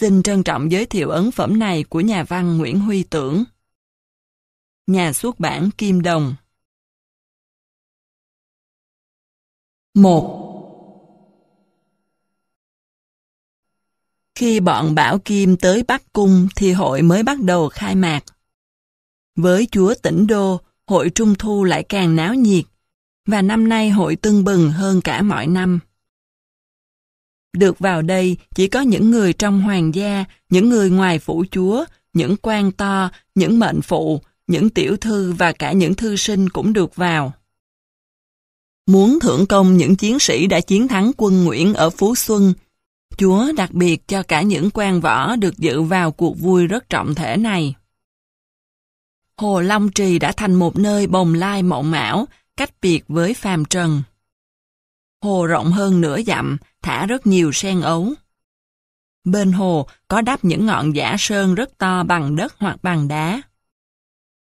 Xin trân trọng giới thiệu ấn phẩm này của nhà văn Nguyễn Huy Tưởng. Nhà xuất bản Kim Đồng 1. Khi bọn Bảo Kim tới Bắc Cung thì hội mới bắt đầu khai mạc. Với chúa tỉnh Đô, hội Trung Thu lại càng náo nhiệt, và năm nay hội tưng bừng hơn cả mọi năm. Được vào đây chỉ có những người trong hoàng gia, những người ngoài phủ chúa, những quan to, những mệnh phụ, những tiểu thư và cả những thư sinh cũng được vào. Muốn thưởng công những chiến sĩ đã chiến thắng quân Nguyễn ở Phú Xuân, Chúa đặc biệt cho cả những quan võ được dự vào cuộc vui rất trọng thể này. Hồ Long Trì đã thành một nơi bồng lai mộng mão, cách biệt với phàm trần hồ rộng hơn nửa dặm, thả rất nhiều sen ấu. Bên hồ có đắp những ngọn giả sơn rất to bằng đất hoặc bằng đá.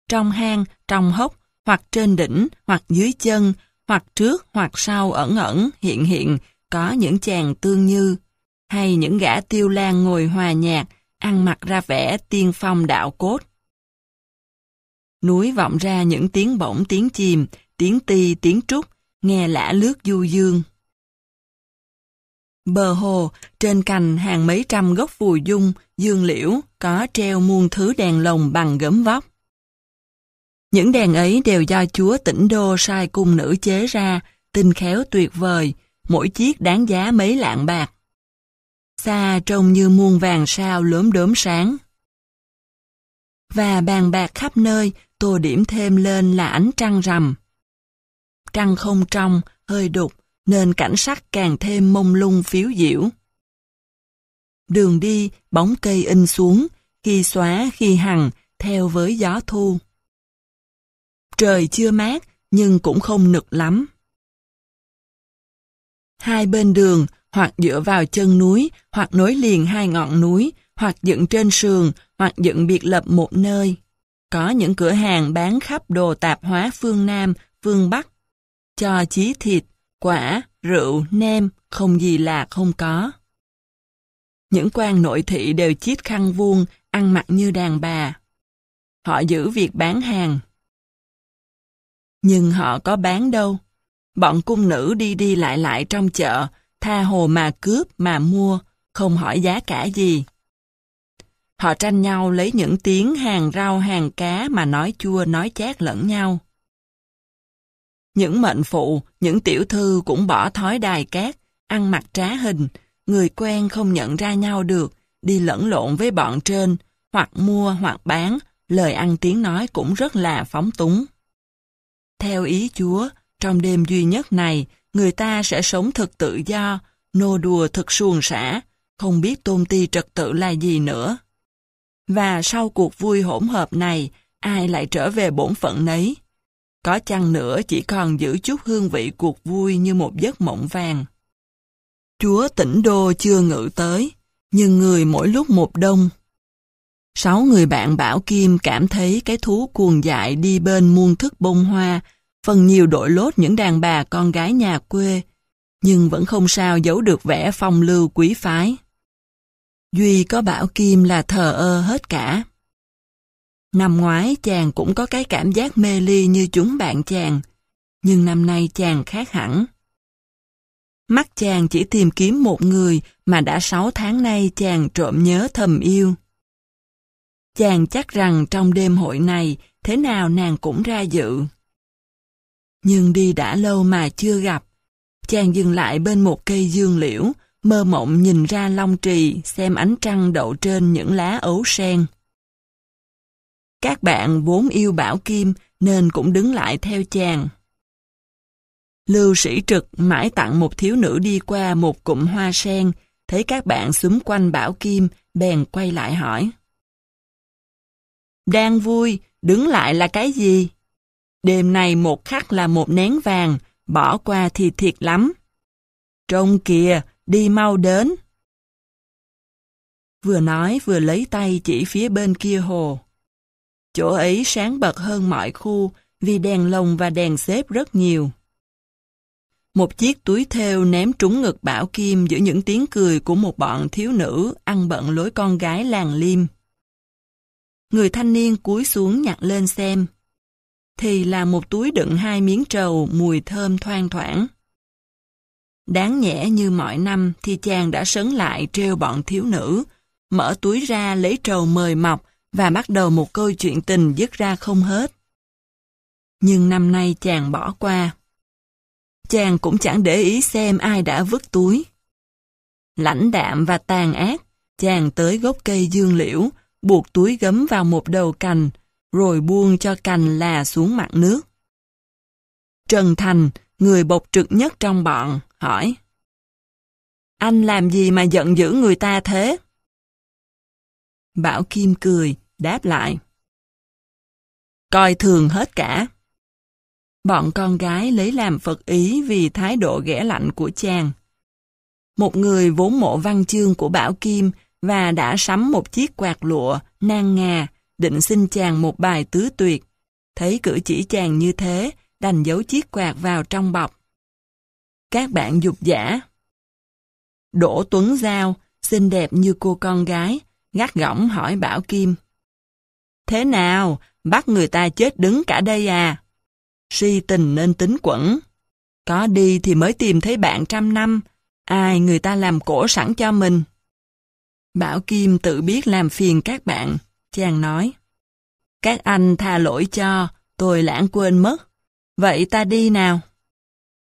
Trong hang, trong hốc, hoặc trên đỉnh, hoặc dưới chân, hoặc trước hoặc sau ẩn ẩn, hiện hiện, có những chàng tương như, hay những gã tiêu lan ngồi hòa nhạc, ăn mặc ra vẻ tiên phong đạo cốt. Núi vọng ra những tiếng bổng tiếng chìm, tiếng ti, tiếng trúc, nghe lã lướt du dương. Bờ hồ, trên cành hàng mấy trăm gốc phù dung, dương liễu, có treo muôn thứ đèn lồng bằng gấm vóc. Những đèn ấy đều do chúa tỉnh đô sai cung nữ chế ra, tinh khéo tuyệt vời, mỗi chiếc đáng giá mấy lạng bạc. Xa trông như muôn vàng sao lốm đốm sáng. Và bàn bạc khắp nơi, tô điểm thêm lên là ánh trăng rằm trăng không trong, hơi đục, nên cảnh sắc càng thêm mông lung phiếu diễu. Đường đi, bóng cây in xuống, khi xóa khi hằng, theo với gió thu. Trời chưa mát, nhưng cũng không nực lắm. Hai bên đường, hoặc dựa vào chân núi, hoặc nối liền hai ngọn núi, hoặc dựng trên sườn, hoặc dựng biệt lập một nơi. Có những cửa hàng bán khắp đồ tạp hóa phương Nam, phương Bắc, cho chí thịt, quả, rượu, nem, không gì là không có. Những quan nội thị đều chiết khăn vuông, ăn mặc như đàn bà. Họ giữ việc bán hàng. Nhưng họ có bán đâu. Bọn cung nữ đi đi lại lại trong chợ, tha hồ mà cướp mà mua, không hỏi giá cả gì. Họ tranh nhau lấy những tiếng hàng rau hàng cá mà nói chua nói chát lẫn nhau. Những mệnh phụ, những tiểu thư cũng bỏ thói đài cát, ăn mặc trá hình, người quen không nhận ra nhau được, đi lẫn lộn với bọn trên, hoặc mua hoặc bán, lời ăn tiếng nói cũng rất là phóng túng. Theo ý Chúa, trong đêm duy nhất này, người ta sẽ sống thực tự do, nô đùa thực suồng sã, không biết tôn ti trật tự là gì nữa. Và sau cuộc vui hỗn hợp này, ai lại trở về bổn phận nấy? Có chăng nữa chỉ còn giữ chút hương vị cuộc vui như một giấc mộng vàng. Chúa tỉnh đô chưa ngự tới, nhưng người mỗi lúc một đông. Sáu người bạn Bảo Kim cảm thấy cái thú cuồng dại đi bên muôn thức bông hoa, phần nhiều đội lốt những đàn bà con gái nhà quê, nhưng vẫn không sao giấu được vẻ phong lưu quý phái. Duy có Bảo Kim là thờ ơ hết cả. Năm ngoái chàng cũng có cái cảm giác mê ly như chúng bạn chàng, nhưng năm nay chàng khác hẳn. Mắt chàng chỉ tìm kiếm một người mà đã sáu tháng nay chàng trộm nhớ thầm yêu. Chàng chắc rằng trong đêm hội này, thế nào nàng cũng ra dự. Nhưng đi đã lâu mà chưa gặp, chàng dừng lại bên một cây dương liễu, mơ mộng nhìn ra long trì xem ánh trăng đậu trên những lá ấu sen. Các bạn vốn yêu Bảo Kim nên cũng đứng lại theo chàng. Lưu sĩ trực mãi tặng một thiếu nữ đi qua một cụm hoa sen, thấy các bạn xúm quanh Bảo Kim, bèn quay lại hỏi. Đang vui, đứng lại là cái gì? Đêm này một khắc là một nén vàng, bỏ qua thì thiệt lắm. Trông kìa, đi mau đến. Vừa nói vừa lấy tay chỉ phía bên kia hồ. Chỗ ấy sáng bật hơn mọi khu vì đèn lồng và đèn xếp rất nhiều. Một chiếc túi theo ném trúng ngực Bảo Kim giữa những tiếng cười của một bọn thiếu nữ ăn bận lối con gái làng Liêm. Người thanh niên cúi xuống nhặt lên xem. Thì là một túi đựng hai miếng trầu mùi thơm thoang thoảng. Đáng nhẽ như mọi năm thì chàng đã sấn lại treo bọn thiếu nữ, mở túi ra lấy trầu mời mọc và bắt đầu một câu chuyện tình dứt ra không hết. Nhưng năm nay chàng bỏ qua. Chàng cũng chẳng để ý xem ai đã vứt túi. Lãnh đạm và tàn ác, chàng tới gốc cây dương liễu, buộc túi gấm vào một đầu cành, rồi buông cho cành là xuống mặt nước. Trần Thành, người bộc trực nhất trong bọn, hỏi Anh làm gì mà giận dữ người ta thế? Bảo Kim cười, Đáp lại. Coi thường hết cả. Bọn con gái lấy làm Phật ý vì thái độ ghẻ lạnh của chàng. Một người vốn mộ văn chương của Bảo Kim và đã sắm một chiếc quạt lụa, nang ngà, định xin chàng một bài tứ tuyệt. Thấy cử chỉ chàng như thế, đành giấu chiếc quạt vào trong bọc. Các bạn dục giả Đỗ Tuấn Giao, xinh đẹp như cô con gái, gắt gỏng hỏi Bảo Kim. Thế nào, bắt người ta chết đứng cả đây à? Si tình nên tính quẩn. Có đi thì mới tìm thấy bạn trăm năm, ai người ta làm cổ sẵn cho mình. Bảo Kim tự biết làm phiền các bạn, chàng nói. Các anh tha lỗi cho, tôi lãng quên mất. Vậy ta đi nào.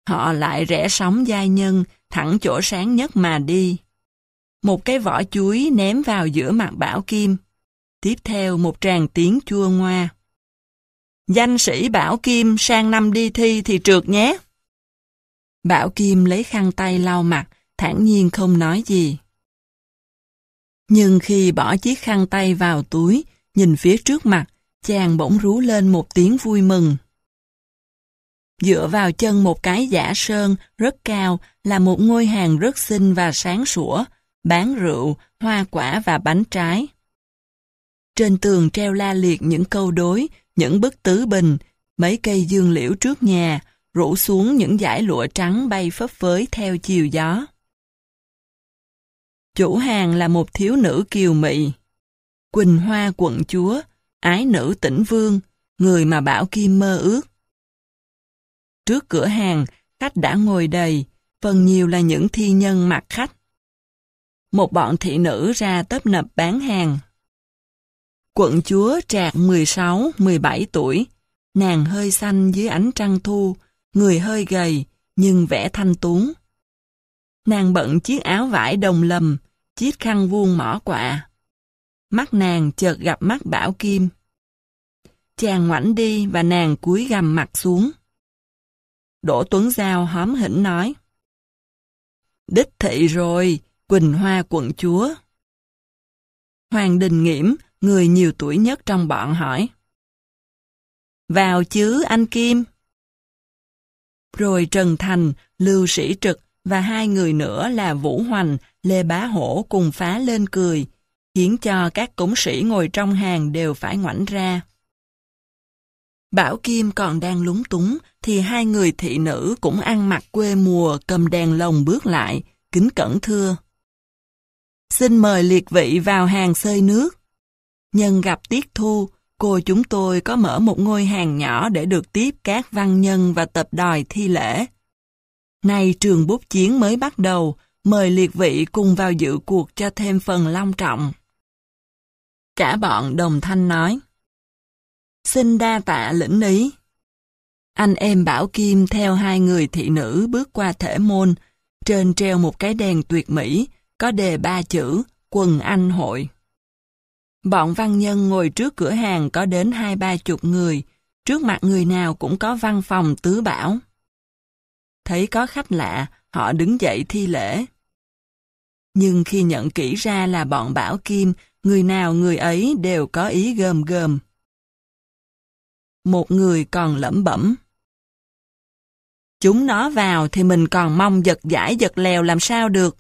Họ lại rẽ sóng giai nhân, thẳng chỗ sáng nhất mà đi. Một cái vỏ chuối ném vào giữa mặt Bảo Kim. Tiếp theo một tràng tiếng chua ngoa. Danh sĩ Bảo Kim sang năm đi thi thì trượt nhé. Bảo Kim lấy khăn tay lau mặt, thản nhiên không nói gì. Nhưng khi bỏ chiếc khăn tay vào túi, nhìn phía trước mặt, chàng bỗng rú lên một tiếng vui mừng. Dựa vào chân một cái giả sơn rất cao là một ngôi hàng rất xinh và sáng sủa, bán rượu, hoa quả và bánh trái. Trên tường treo la liệt những câu đối, những bức tứ bình, mấy cây dương liễu trước nhà, rủ xuống những dải lụa trắng bay phấp phới theo chiều gió. Chủ hàng là một thiếu nữ kiều mị. Quỳnh Hoa quận chúa, ái nữ tỉnh vương, người mà Bảo Kim mơ ước. Trước cửa hàng, khách đã ngồi đầy, phần nhiều là những thi nhân mặc khách. Một bọn thị nữ ra tấp nập bán hàng, Quận chúa trạc 16-17 tuổi, nàng hơi xanh dưới ánh trăng thu, người hơi gầy, nhưng vẻ thanh tú. Nàng bận chiếc áo vải đồng lầm, chiếc khăn vuông mỏ quạ. Mắt nàng chợt gặp mắt bảo kim. Chàng ngoảnh đi và nàng cúi gằm mặt xuống. Đỗ Tuấn Giao hóm hỉnh nói. Đích thị rồi, Quỳnh Hoa quận chúa. Hoàng đình nghiễm, người nhiều tuổi nhất trong bọn hỏi. Vào chứ anh Kim? Rồi Trần Thành, Lưu Sĩ Trực và hai người nữa là Vũ Hoành, Lê Bá Hổ cùng phá lên cười, khiến cho các cống sĩ ngồi trong hàng đều phải ngoảnh ra. Bảo Kim còn đang lúng túng, thì hai người thị nữ cũng ăn mặc quê mùa cầm đèn lồng bước lại, kính cẩn thưa. Xin mời liệt vị vào hàng xơi nước. Nhân gặp Tiết Thu, cô chúng tôi có mở một ngôi hàng nhỏ để được tiếp các văn nhân và tập đòi thi lễ. Nay trường bút chiến mới bắt đầu, mời liệt vị cùng vào dự cuộc cho thêm phần long trọng. Cả bọn đồng thanh nói. Xin đa tạ lĩnh lý. Anh em Bảo Kim theo hai người thị nữ bước qua thể môn, trên treo một cái đèn tuyệt mỹ, có đề ba chữ, quần anh hội. Bọn văn nhân ngồi trước cửa hàng có đến hai ba chục người, trước mặt người nào cũng có văn phòng tứ bảo. Thấy có khách lạ, họ đứng dậy thi lễ. Nhưng khi nhận kỹ ra là bọn bảo kim, người nào người ấy đều có ý gờm gờm. Một người còn lẩm bẩm. Chúng nó vào thì mình còn mong giật giải giật lèo làm sao được.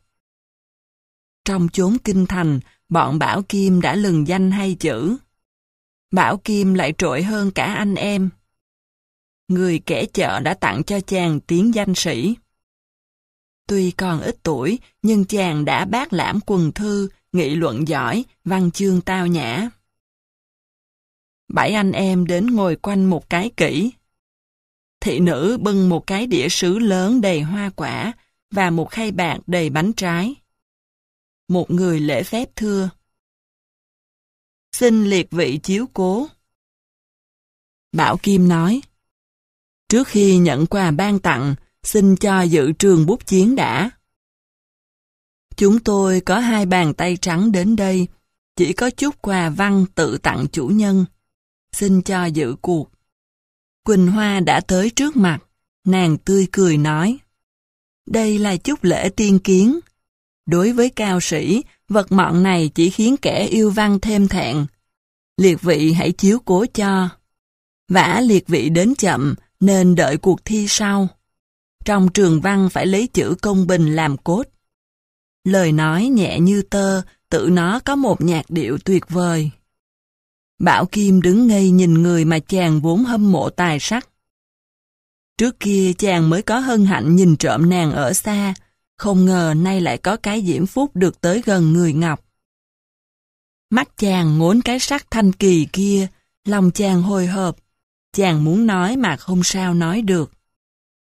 Trong chốn kinh thành, bọn Bảo Kim đã lừng danh hay chữ. Bảo Kim lại trội hơn cả anh em. Người kẻ chợ đã tặng cho chàng tiếng danh sĩ. Tuy còn ít tuổi, nhưng chàng đã bác lãm quần thư, nghị luận giỏi, văn chương tao nhã. Bảy anh em đến ngồi quanh một cái kỹ. Thị nữ bưng một cái đĩa sứ lớn đầy hoa quả và một khay bạc đầy bánh trái một người lễ phép thưa. Xin liệt vị chiếu cố. Bảo Kim nói, trước khi nhận quà ban tặng, xin cho dự trường bút chiến đã. Chúng tôi có hai bàn tay trắng đến đây, chỉ có chút quà văn tự tặng chủ nhân. Xin cho dự cuộc. Quỳnh Hoa đã tới trước mặt, nàng tươi cười nói. Đây là chút lễ tiên kiến, Đối với cao sĩ, vật mọn này chỉ khiến kẻ yêu văn thêm thẹn. Liệt vị hãy chiếu cố cho. Vả liệt vị đến chậm, nên đợi cuộc thi sau. Trong trường văn phải lấy chữ công bình làm cốt. Lời nói nhẹ như tơ, tự nó có một nhạc điệu tuyệt vời. Bảo Kim đứng ngây nhìn người mà chàng vốn hâm mộ tài sắc. Trước kia chàng mới có hân hạnh nhìn trộm nàng ở xa, không ngờ nay lại có cái diễm phúc được tới gần người Ngọc. Mắt chàng ngốn cái sắc thanh kỳ kia, lòng chàng hồi hộp. Chàng muốn nói mà không sao nói được.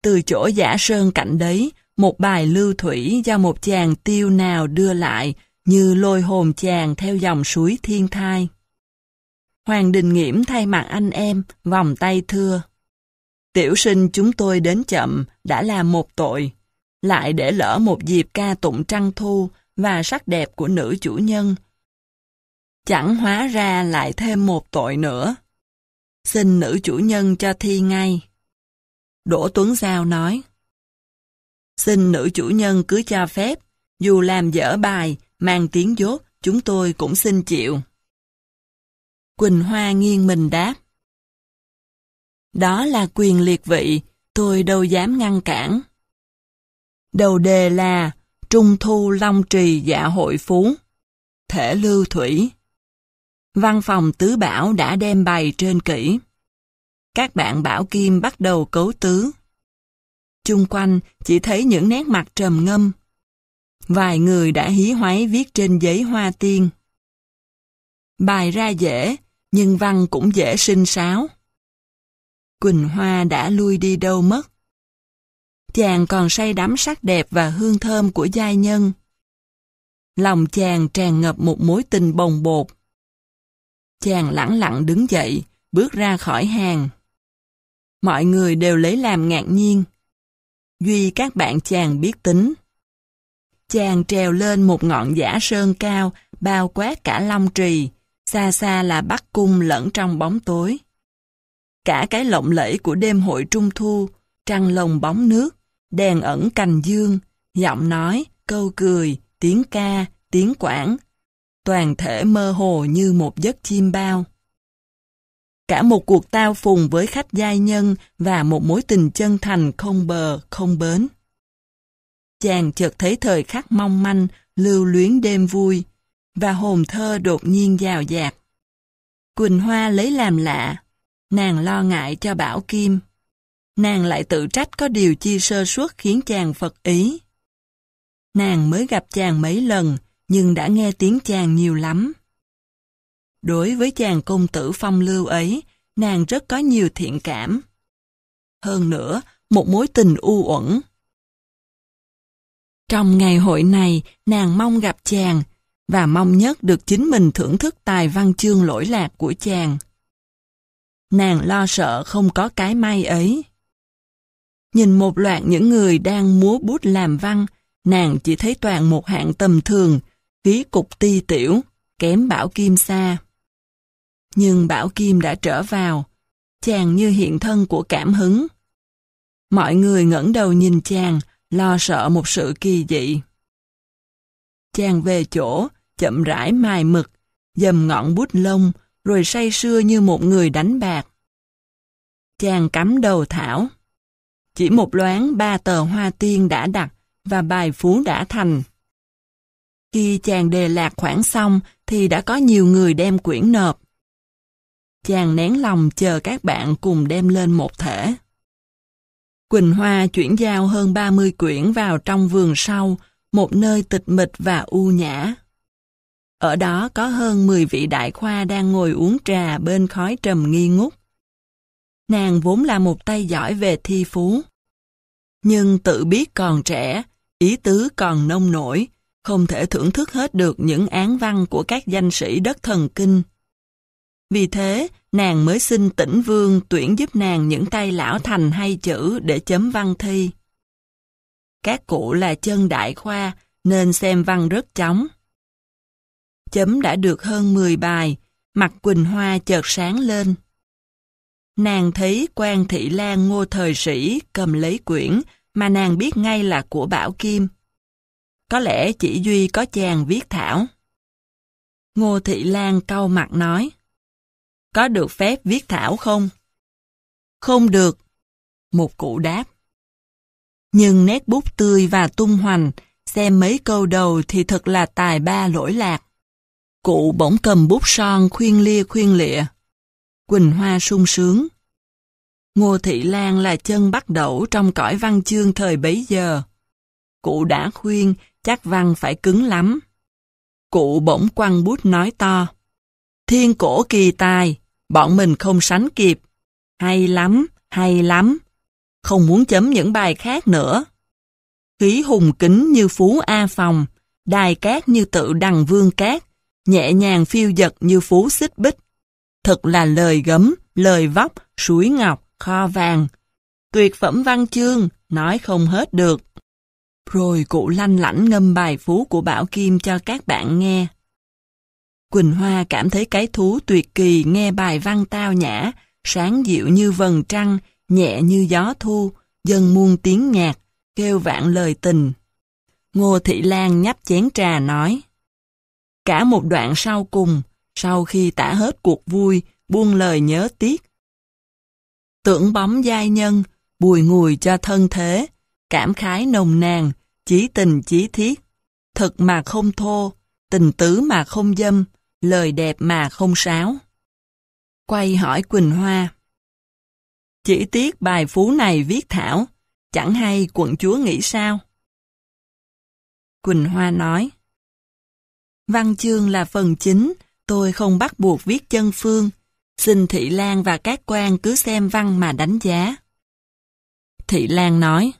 Từ chỗ giả sơn cạnh đấy, một bài lưu thủy do một chàng tiêu nào đưa lại, như lôi hồn chàng theo dòng suối thiên thai. Hoàng Đình Nghiễm thay mặt anh em, vòng tay thưa. Tiểu sinh chúng tôi đến chậm đã là một tội lại để lỡ một dịp ca tụng trăng thu và sắc đẹp của nữ chủ nhân. Chẳng hóa ra lại thêm một tội nữa. Xin nữ chủ nhân cho thi ngay. Đỗ Tuấn Giao nói, Xin nữ chủ nhân cứ cho phép, dù làm dở bài, mang tiếng dốt, chúng tôi cũng xin chịu. Quỳnh Hoa nghiêng mình đáp, Đó là quyền liệt vị, tôi đâu dám ngăn cản. Đầu đề là Trung thu Long Trì dạ hội phú. Thể lưu thủy. Văn phòng tứ bảo đã đem bày trên kỹ. Các bạn bảo kim bắt đầu cấu tứ. Chung quanh chỉ thấy những nét mặt trầm ngâm. Vài người đã hí hoáy viết trên giấy hoa tiên. Bài ra dễ, nhưng văn cũng dễ sinh sáo. Quỳnh Hoa đã lui đi đâu mất chàng còn say đắm sắc đẹp và hương thơm của giai nhân. Lòng chàng tràn ngập một mối tình bồng bột. Chàng lẳng lặng đứng dậy, bước ra khỏi hàng. Mọi người đều lấy làm ngạc nhiên. Duy các bạn chàng biết tính. Chàng trèo lên một ngọn giả sơn cao, bao quát cả Long Trì, xa xa là Bắc Cung lẫn trong bóng tối. Cả cái lộng lẫy của đêm hội trung thu, trăng lồng bóng nước, đèn ẩn cành dương, giọng nói, câu cười, tiếng ca, tiếng quảng, toàn thể mơ hồ như một giấc chim bao. Cả một cuộc tao phùng với khách giai nhân và một mối tình chân thành không bờ, không bến. Chàng chợt thấy thời khắc mong manh, lưu luyến đêm vui, và hồn thơ đột nhiên rào rạc. Quỳnh Hoa lấy làm lạ, nàng lo ngại cho Bảo Kim nàng lại tự trách có điều chi sơ suất khiến chàng phật ý. Nàng mới gặp chàng mấy lần, nhưng đã nghe tiếng chàng nhiều lắm. Đối với chàng công tử phong lưu ấy, nàng rất có nhiều thiện cảm. Hơn nữa, một mối tình u uẩn. Trong ngày hội này, nàng mong gặp chàng, và mong nhất được chính mình thưởng thức tài văn chương lỗi lạc của chàng. Nàng lo sợ không có cái may ấy. Nhìn một loạt những người đang múa bút làm văn, nàng chỉ thấy toàn một hạng tầm thường, khí cục ti tiểu, kém Bảo Kim xa. Nhưng Bảo Kim đã trở vào, chàng như hiện thân của cảm hứng. Mọi người ngẩng đầu nhìn chàng, lo sợ một sự kỳ dị. Chàng về chỗ, chậm rãi mài mực, dầm ngọn bút lông, rồi say sưa như một người đánh bạc. Chàng cắm đầu thảo. Chỉ một loáng ba tờ hoa tiên đã đặt và bài phú đã thành. Khi chàng đề lạc khoản xong thì đã có nhiều người đem quyển nộp. Chàng nén lòng chờ các bạn cùng đem lên một thể. Quỳnh Hoa chuyển giao hơn 30 quyển vào trong vườn sau, một nơi tịch mịch và u nhã. Ở đó có hơn 10 vị đại khoa đang ngồi uống trà bên khói trầm nghi ngút. Nàng vốn là một tay giỏi về thi phú. Nhưng tự biết còn trẻ, ý tứ còn nông nổi, không thể thưởng thức hết được những án văn của các danh sĩ đất thần kinh. Vì thế, nàng mới xin tỉnh vương tuyển giúp nàng những tay lão thành hay chữ để chấm văn thi. Các cụ là chân đại khoa, nên xem văn rất chóng. Chấm đã được hơn 10 bài, mặt Quỳnh Hoa chợt sáng lên nàng thấy quan thị lan ngô thời sĩ cầm lấy quyển mà nàng biết ngay là của Bảo Kim. Có lẽ chỉ Duy có chàng viết thảo. Ngô Thị Lan cau mặt nói, có được phép viết thảo không? Không được, một cụ đáp. Nhưng nét bút tươi và tung hoành, xem mấy câu đầu thì thật là tài ba lỗi lạc. Cụ bỗng cầm bút son khuyên lia khuyên lịa. Quỳnh Hoa sung sướng. Ngô Thị Lan là chân bắt đầu trong cõi văn chương thời bấy giờ. Cụ đã khuyên chắc văn phải cứng lắm. Cụ bỗng quăng bút nói to. Thiên cổ kỳ tài, bọn mình không sánh kịp. Hay lắm, hay lắm. Không muốn chấm những bài khác nữa. Khí hùng kính như Phú A Phòng, đài cát như tự đằng vương cát, nhẹ nhàng phiêu dật như Phú Xích Bích, thật là lời gấm, lời vóc, suối ngọc, kho vàng. Tuyệt phẩm văn chương, nói không hết được. Rồi cụ lanh lãnh ngâm bài phú của Bảo Kim cho các bạn nghe. Quỳnh Hoa cảm thấy cái thú tuyệt kỳ nghe bài văn tao nhã, sáng dịu như vầng trăng, nhẹ như gió thu, dân muôn tiếng nhạc, kêu vạn lời tình. Ngô Thị Lan nhấp chén trà nói. Cả một đoạn sau cùng, sau khi tả hết cuộc vui, buông lời nhớ tiếc. Tưởng bấm giai nhân, bùi ngùi cho thân thế, cảm khái nồng nàn, chí tình chí thiết, thật mà không thô, tình tứ mà không dâm, lời đẹp mà không sáo. Quay hỏi Quỳnh Hoa. Chỉ tiếc bài phú này viết thảo, chẳng hay quận chúa nghĩ sao? Quỳnh Hoa nói. Văn chương là phần chính, tôi không bắt buộc viết chân phương, xin Thị Lan và các quan cứ xem văn mà đánh giá. Thị Lan nói,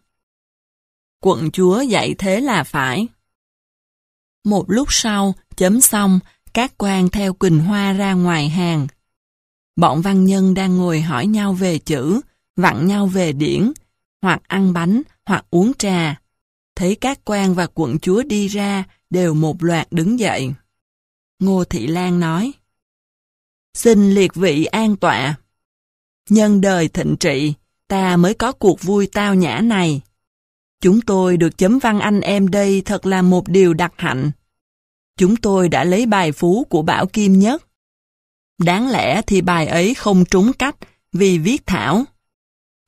quận chúa dạy thế là phải. Một lúc sau, chấm xong, các quan theo Quỳnh Hoa ra ngoài hàng. Bọn văn nhân đang ngồi hỏi nhau về chữ, vặn nhau về điển, hoặc ăn bánh, hoặc uống trà. Thấy các quan và quận chúa đi ra, đều một loạt đứng dậy. Ngô Thị Lan nói. Xin liệt vị an tọa. Nhân đời thịnh trị, ta mới có cuộc vui tao nhã này. Chúng tôi được chấm văn anh em đây thật là một điều đặc hạnh. Chúng tôi đã lấy bài phú của Bảo Kim Nhất. Đáng lẽ thì bài ấy không trúng cách vì viết thảo.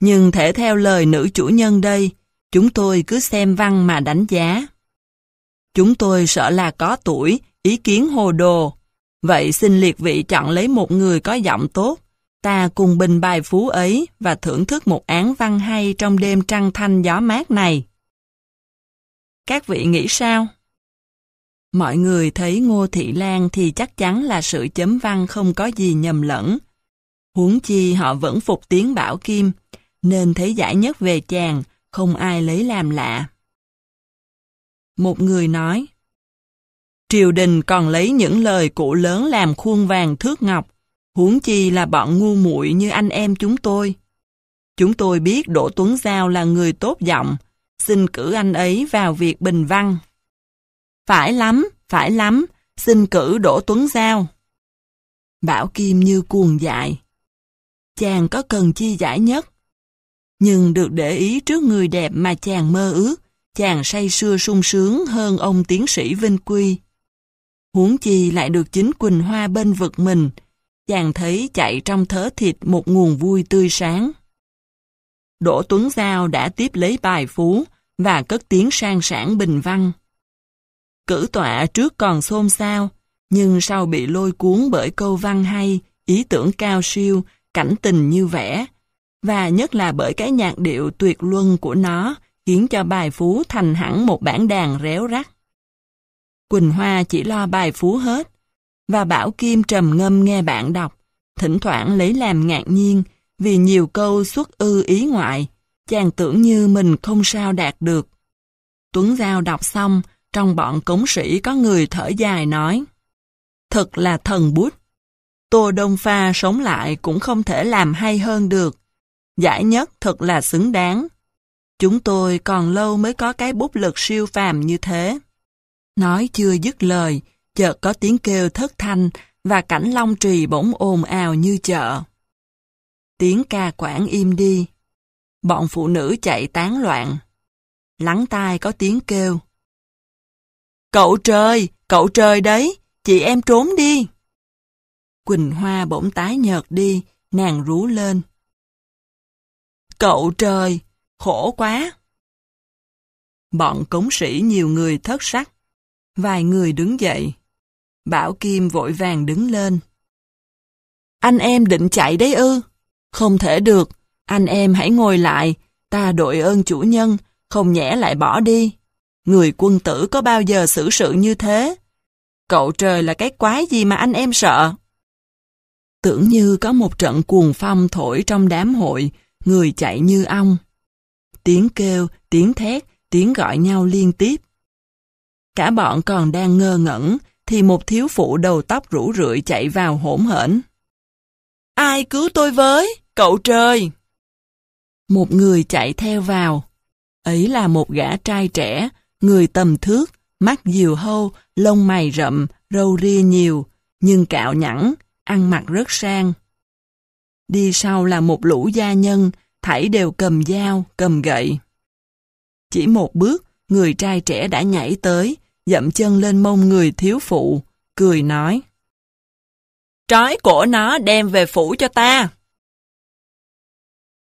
Nhưng thể theo lời nữ chủ nhân đây, chúng tôi cứ xem văn mà đánh giá. Chúng tôi sợ là có tuổi ý kiến hồ đồ. Vậy xin liệt vị chọn lấy một người có giọng tốt, ta cùng bình bài phú ấy và thưởng thức một án văn hay trong đêm trăng thanh gió mát này. Các vị nghĩ sao? Mọi người thấy Ngô Thị Lan thì chắc chắn là sự chấm văn không có gì nhầm lẫn. Huống chi họ vẫn phục tiếng Bảo Kim, nên thấy giải nhất về chàng, không ai lấy làm lạ. Một người nói, Triều đình còn lấy những lời cổ lớn làm khuôn vàng thước ngọc, huống chi là bọn ngu muội như anh em chúng tôi. Chúng tôi biết Đỗ Tuấn Giao là người tốt giọng, xin cử anh ấy vào việc bình văn. Phải lắm, phải lắm, xin cử Đỗ Tuấn Giao. Bảo Kim như cuồng dại. Chàng có cần chi giải nhất? Nhưng được để ý trước người đẹp mà chàng mơ ước, chàng say sưa sung sướng hơn ông tiến sĩ Vinh Quy huống chi lại được chính Quỳnh Hoa bên vực mình. Chàng thấy chạy trong thớ thịt một nguồn vui tươi sáng. Đỗ Tuấn Giao đã tiếp lấy bài phú và cất tiếng sang sản bình văn. Cử tọa trước còn xôn xao, nhưng sau bị lôi cuốn bởi câu văn hay, ý tưởng cao siêu, cảnh tình như vẽ, và nhất là bởi cái nhạc điệu tuyệt luân của nó khiến cho bài phú thành hẳn một bản đàn réo rắt. Quỳnh Hoa chỉ lo bài phú hết. Và Bảo Kim trầm ngâm nghe bạn đọc, thỉnh thoảng lấy làm ngạc nhiên vì nhiều câu xuất ư ý ngoại, chàng tưởng như mình không sao đạt được. Tuấn Giao đọc xong, trong bọn cống sĩ có người thở dài nói Thật là thần bút. Tô Đông Pha sống lại cũng không thể làm hay hơn được. Giải nhất thật là xứng đáng. Chúng tôi còn lâu mới có cái bút lực siêu phàm như thế. Nói chưa dứt lời, chợt có tiếng kêu thất thanh và cảnh long trì bỗng ồn ào như chợ. Tiếng ca quảng im đi. Bọn phụ nữ chạy tán loạn. Lắng tai có tiếng kêu. Cậu trời, cậu trời đấy, chị em trốn đi. Quỳnh Hoa bỗng tái nhợt đi, nàng rú lên. Cậu trời, khổ quá. Bọn cống sĩ nhiều người thất sắc, Vài người đứng dậy. Bảo Kim vội vàng đứng lên. Anh em định chạy đấy ư? Không thể được, anh em hãy ngồi lại, ta đội ơn chủ nhân, không nhẽ lại bỏ đi. Người quân tử có bao giờ xử sự như thế? Cậu trời là cái quái gì mà anh em sợ? Tưởng như có một trận cuồng phong thổi trong đám hội, người chạy như ong. Tiếng kêu, tiếng thét, tiếng gọi nhau liên tiếp. Cả bọn còn đang ngơ ngẩn, thì một thiếu phụ đầu tóc rủ rượi chạy vào hỗn hển. Ai cứu tôi với, cậu trời! Một người chạy theo vào. Ấy là một gã trai trẻ, người tầm thước, mắt diều hâu, lông mày rậm, râu ria nhiều, nhưng cạo nhẵn, ăn mặc rất sang. Đi sau là một lũ gia nhân, thảy đều cầm dao, cầm gậy. Chỉ một bước, người trai trẻ đã nhảy tới, dậm chân lên mông người thiếu phụ, cười nói. trái cổ nó đem về phủ cho ta.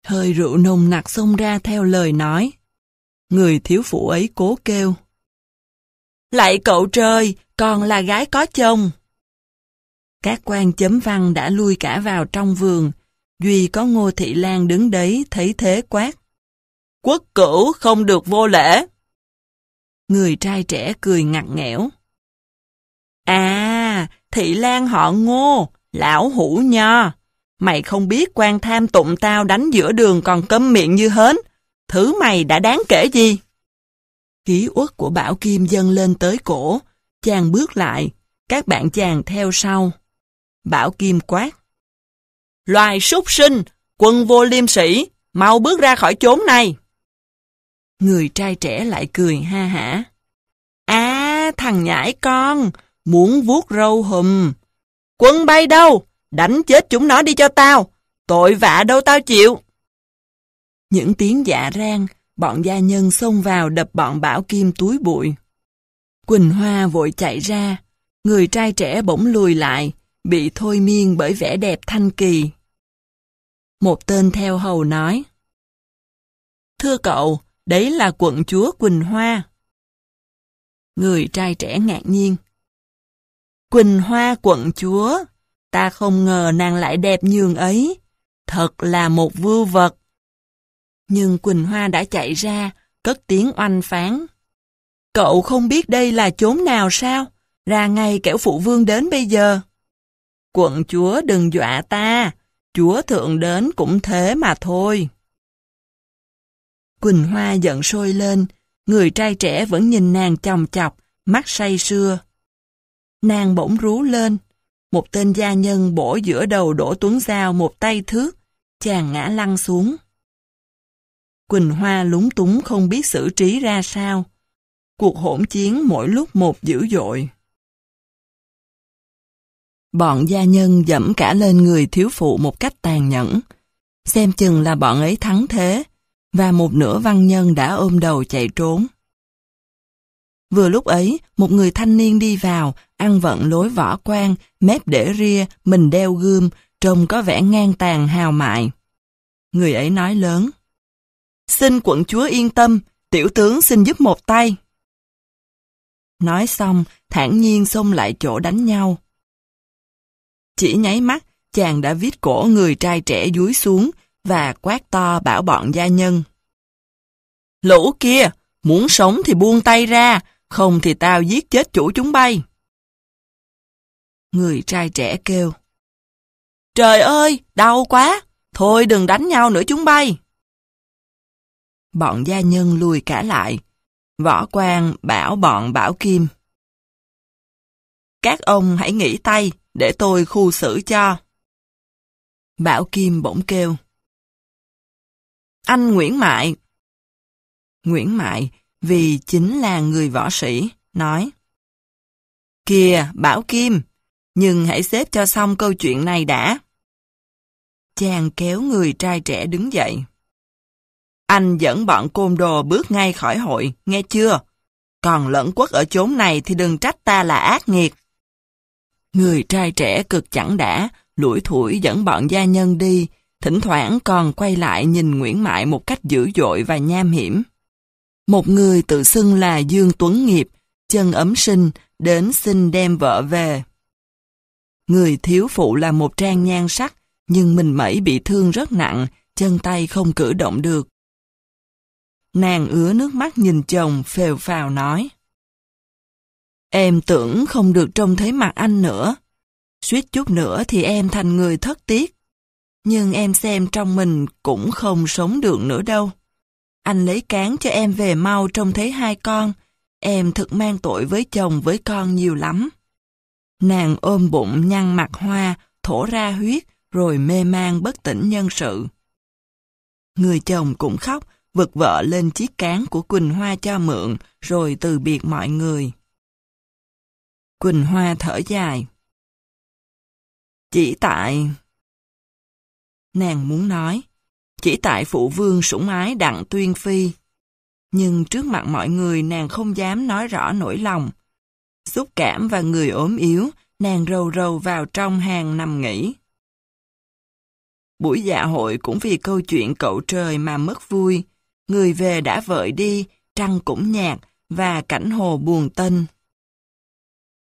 Hơi rượu nồng nặc xông ra theo lời nói. Người thiếu phụ ấy cố kêu. Lại cậu trời, còn là gái có chồng. Các quan chấm văn đã lui cả vào trong vườn, Duy có Ngô Thị Lan đứng đấy thấy thế quát. Quốc cửu không được vô lễ. Người trai trẻ cười ngặt nghẽo. À, Thị Lan họ ngô, lão hủ nho. Mày không biết quan tham tụng tao đánh giữa đường còn câm miệng như hến. Thứ mày đã đáng kể gì? Ký uất của Bảo Kim dâng lên tới cổ. Chàng bước lại, các bạn chàng theo sau. Bảo Kim quát. Loài súc sinh, quân vô liêm sĩ, mau bước ra khỏi chốn này người trai trẻ lại cười ha hả. À, thằng nhãi con, muốn vuốt râu hùm. Quân bay đâu, đánh chết chúng nó đi cho tao, tội vạ đâu tao chịu. Những tiếng dạ rang, bọn gia nhân xông vào đập bọn bảo kim túi bụi. Quỳnh Hoa vội chạy ra, người trai trẻ bỗng lùi lại, bị thôi miên bởi vẻ đẹp thanh kỳ. Một tên theo hầu nói, Thưa cậu, Đấy là quận chúa Quỳnh Hoa. Người trai trẻ ngạc nhiên. Quỳnh Hoa quận chúa, ta không ngờ nàng lại đẹp nhường ấy. Thật là một vưu vật. Nhưng Quỳnh Hoa đã chạy ra, cất tiếng oanh phán. Cậu không biết đây là chốn nào sao? Ra ngay kẻo phụ vương đến bây giờ. Quận chúa đừng dọa ta, chúa thượng đến cũng thế mà thôi. Quỳnh Hoa giận sôi lên, người trai trẻ vẫn nhìn nàng chòng chọc, mắt say sưa. Nàng bỗng rú lên, một tên gia nhân bổ giữa đầu đổ Tuấn Giao một tay thước, chàng ngã lăn xuống. Quỳnh Hoa lúng túng không biết xử trí ra sao. Cuộc hỗn chiến mỗi lúc một dữ dội. Bọn gia nhân dẫm cả lên người thiếu phụ một cách tàn nhẫn. Xem chừng là bọn ấy thắng thế, và một nửa văn nhân đã ôm đầu chạy trốn. Vừa lúc ấy, một người thanh niên đi vào, ăn vận lối võ quan, mép để ria, mình đeo gươm, trông có vẻ ngang tàn hào mại. Người ấy nói lớn, Xin quận chúa yên tâm, tiểu tướng xin giúp một tay. Nói xong, thản nhiên xông lại chỗ đánh nhau. Chỉ nháy mắt, chàng đã viết cổ người trai trẻ dúi xuống, và quát to bảo bọn gia nhân. Lũ kia, muốn sống thì buông tay ra, không thì tao giết chết chủ chúng bay. Người trai trẻ kêu. Trời ơi, đau quá, thôi đừng đánh nhau nữa chúng bay. Bọn gia nhân lùi cả lại. Võ quan bảo bọn bảo kim. Các ông hãy nghỉ tay để tôi khu xử cho. Bảo Kim bỗng kêu. Anh Nguyễn Mại. Nguyễn Mại, vì chính là người võ sĩ, nói Kìa, Bảo Kim, nhưng hãy xếp cho xong câu chuyện này đã. Chàng kéo người trai trẻ đứng dậy. Anh dẫn bọn côn đồ bước ngay khỏi hội, nghe chưa? Còn lẫn quất ở chốn này thì đừng trách ta là ác nghiệt. Người trai trẻ cực chẳng đã, lủi thủi dẫn bọn gia nhân đi, thỉnh thoảng còn quay lại nhìn Nguyễn Mại một cách dữ dội và nham hiểm. Một người tự xưng là Dương Tuấn Nghiệp, chân ấm sinh, đến xin đem vợ về. Người thiếu phụ là một trang nhan sắc, nhưng mình mẩy bị thương rất nặng, chân tay không cử động được. Nàng ứa nước mắt nhìn chồng, phèo phào nói. Em tưởng không được trông thấy mặt anh nữa. Suýt chút nữa thì em thành người thất tiếc. Nhưng em xem trong mình cũng không sống được nữa đâu. Anh lấy cán cho em về mau trông thấy hai con. Em thực mang tội với chồng với con nhiều lắm. Nàng ôm bụng nhăn mặt hoa, thổ ra huyết, rồi mê man bất tỉnh nhân sự. Người chồng cũng khóc, vực vợ lên chiếc cán của Quỳnh Hoa cho mượn, rồi từ biệt mọi người. Quỳnh Hoa thở dài. Chỉ tại Nàng muốn nói, chỉ tại phụ vương sủng ái đặng tuyên phi. Nhưng trước mặt mọi người nàng không dám nói rõ nỗi lòng. Xúc cảm và người ốm yếu, nàng rầu rầu vào trong hàng nằm nghỉ. Buổi dạ hội cũng vì câu chuyện cậu trời mà mất vui. Người về đã vợi đi, trăng cũng nhạt và cảnh hồ buồn tân.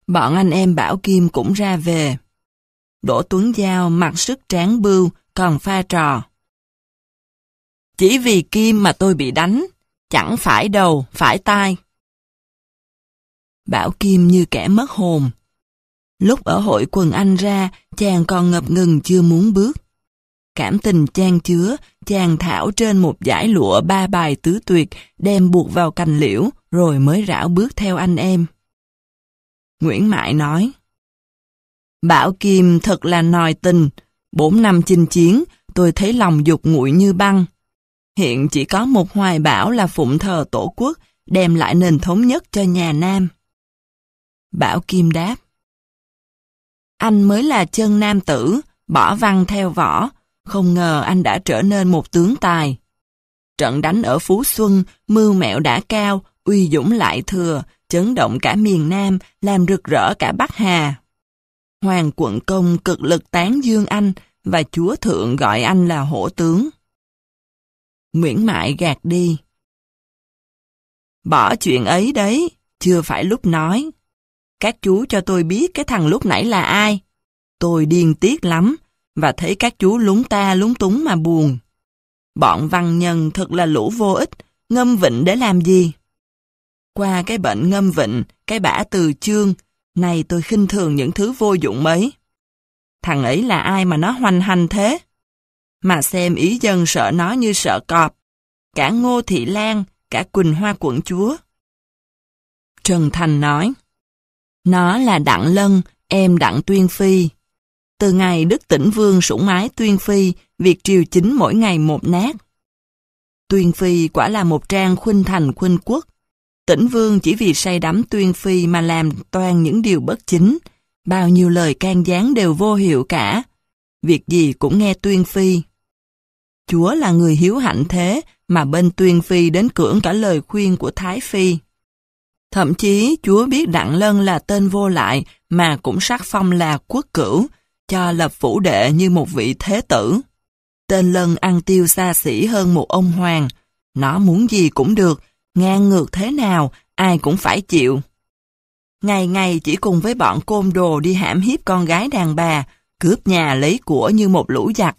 Bọn anh em Bảo Kim cũng ra về. Đỗ Tuấn Giao mặc sức tráng bưu, còn pha trò. Chỉ vì kim mà tôi bị đánh, chẳng phải đầu, phải tai. Bảo Kim như kẻ mất hồn. Lúc ở hội quần anh ra, chàng còn ngập ngừng chưa muốn bước. Cảm tình chàng chứa, chàng thảo trên một giải lụa ba bài tứ tuyệt, đem buộc vào cành liễu, rồi mới rảo bước theo anh em. Nguyễn Mại nói, Bảo Kim thật là nòi tình, Bốn năm chinh chiến, tôi thấy lòng dục nguội như băng. Hiện chỉ có một hoài bão là phụng thờ tổ quốc, đem lại nền thống nhất cho nhà Nam. Bảo Kim đáp. Anh mới là chân nam tử, bỏ văn theo võ, không ngờ anh đã trở nên một tướng tài. Trận đánh ở Phú Xuân, mưu mẹo đã cao, uy dũng lại thừa, chấn động cả miền Nam, làm rực rỡ cả Bắc Hà. Hoàng quận công cực lực tán dương anh, và chúa thượng gọi anh là hổ tướng. Nguyễn Mại gạt đi. Bỏ chuyện ấy đấy, chưa phải lúc nói. Các chú cho tôi biết cái thằng lúc nãy là ai. Tôi điên tiếc lắm, và thấy các chú lúng ta lúng túng mà buồn. Bọn văn nhân thật là lũ vô ích, ngâm vịnh để làm gì? Qua cái bệnh ngâm vịnh, cái bã từ chương, này tôi khinh thường những thứ vô dụng mấy thằng ấy là ai mà nó hoành hành thế? Mà xem ý dân sợ nó như sợ cọp, cả Ngô Thị Lan, cả Quỳnh Hoa Quận Chúa. Trần Thành nói, Nó là Đặng Lân, em Đặng Tuyên Phi. Từ ngày Đức Tĩnh Vương sủng ái Tuyên Phi, việc triều chính mỗi ngày một nát. Tuyên Phi quả là một trang khuynh thành khuynh quốc. Tĩnh Vương chỉ vì say đắm Tuyên Phi mà làm toàn những điều bất chính, Bao nhiêu lời can gián đều vô hiệu cả. Việc gì cũng nghe Tuyên Phi. Chúa là người hiếu hạnh thế mà bên Tuyên Phi đến cưỡng cả lời khuyên của Thái Phi. Thậm chí Chúa biết Đặng Lân là tên vô lại mà cũng sắc phong là quốc cửu, cho lập phủ đệ như một vị thế tử. Tên Lân ăn tiêu xa xỉ hơn một ông hoàng, nó muốn gì cũng được, ngang ngược thế nào, ai cũng phải chịu ngày ngày chỉ cùng với bọn côn đồ đi hãm hiếp con gái đàn bà, cướp nhà lấy của như một lũ giặc.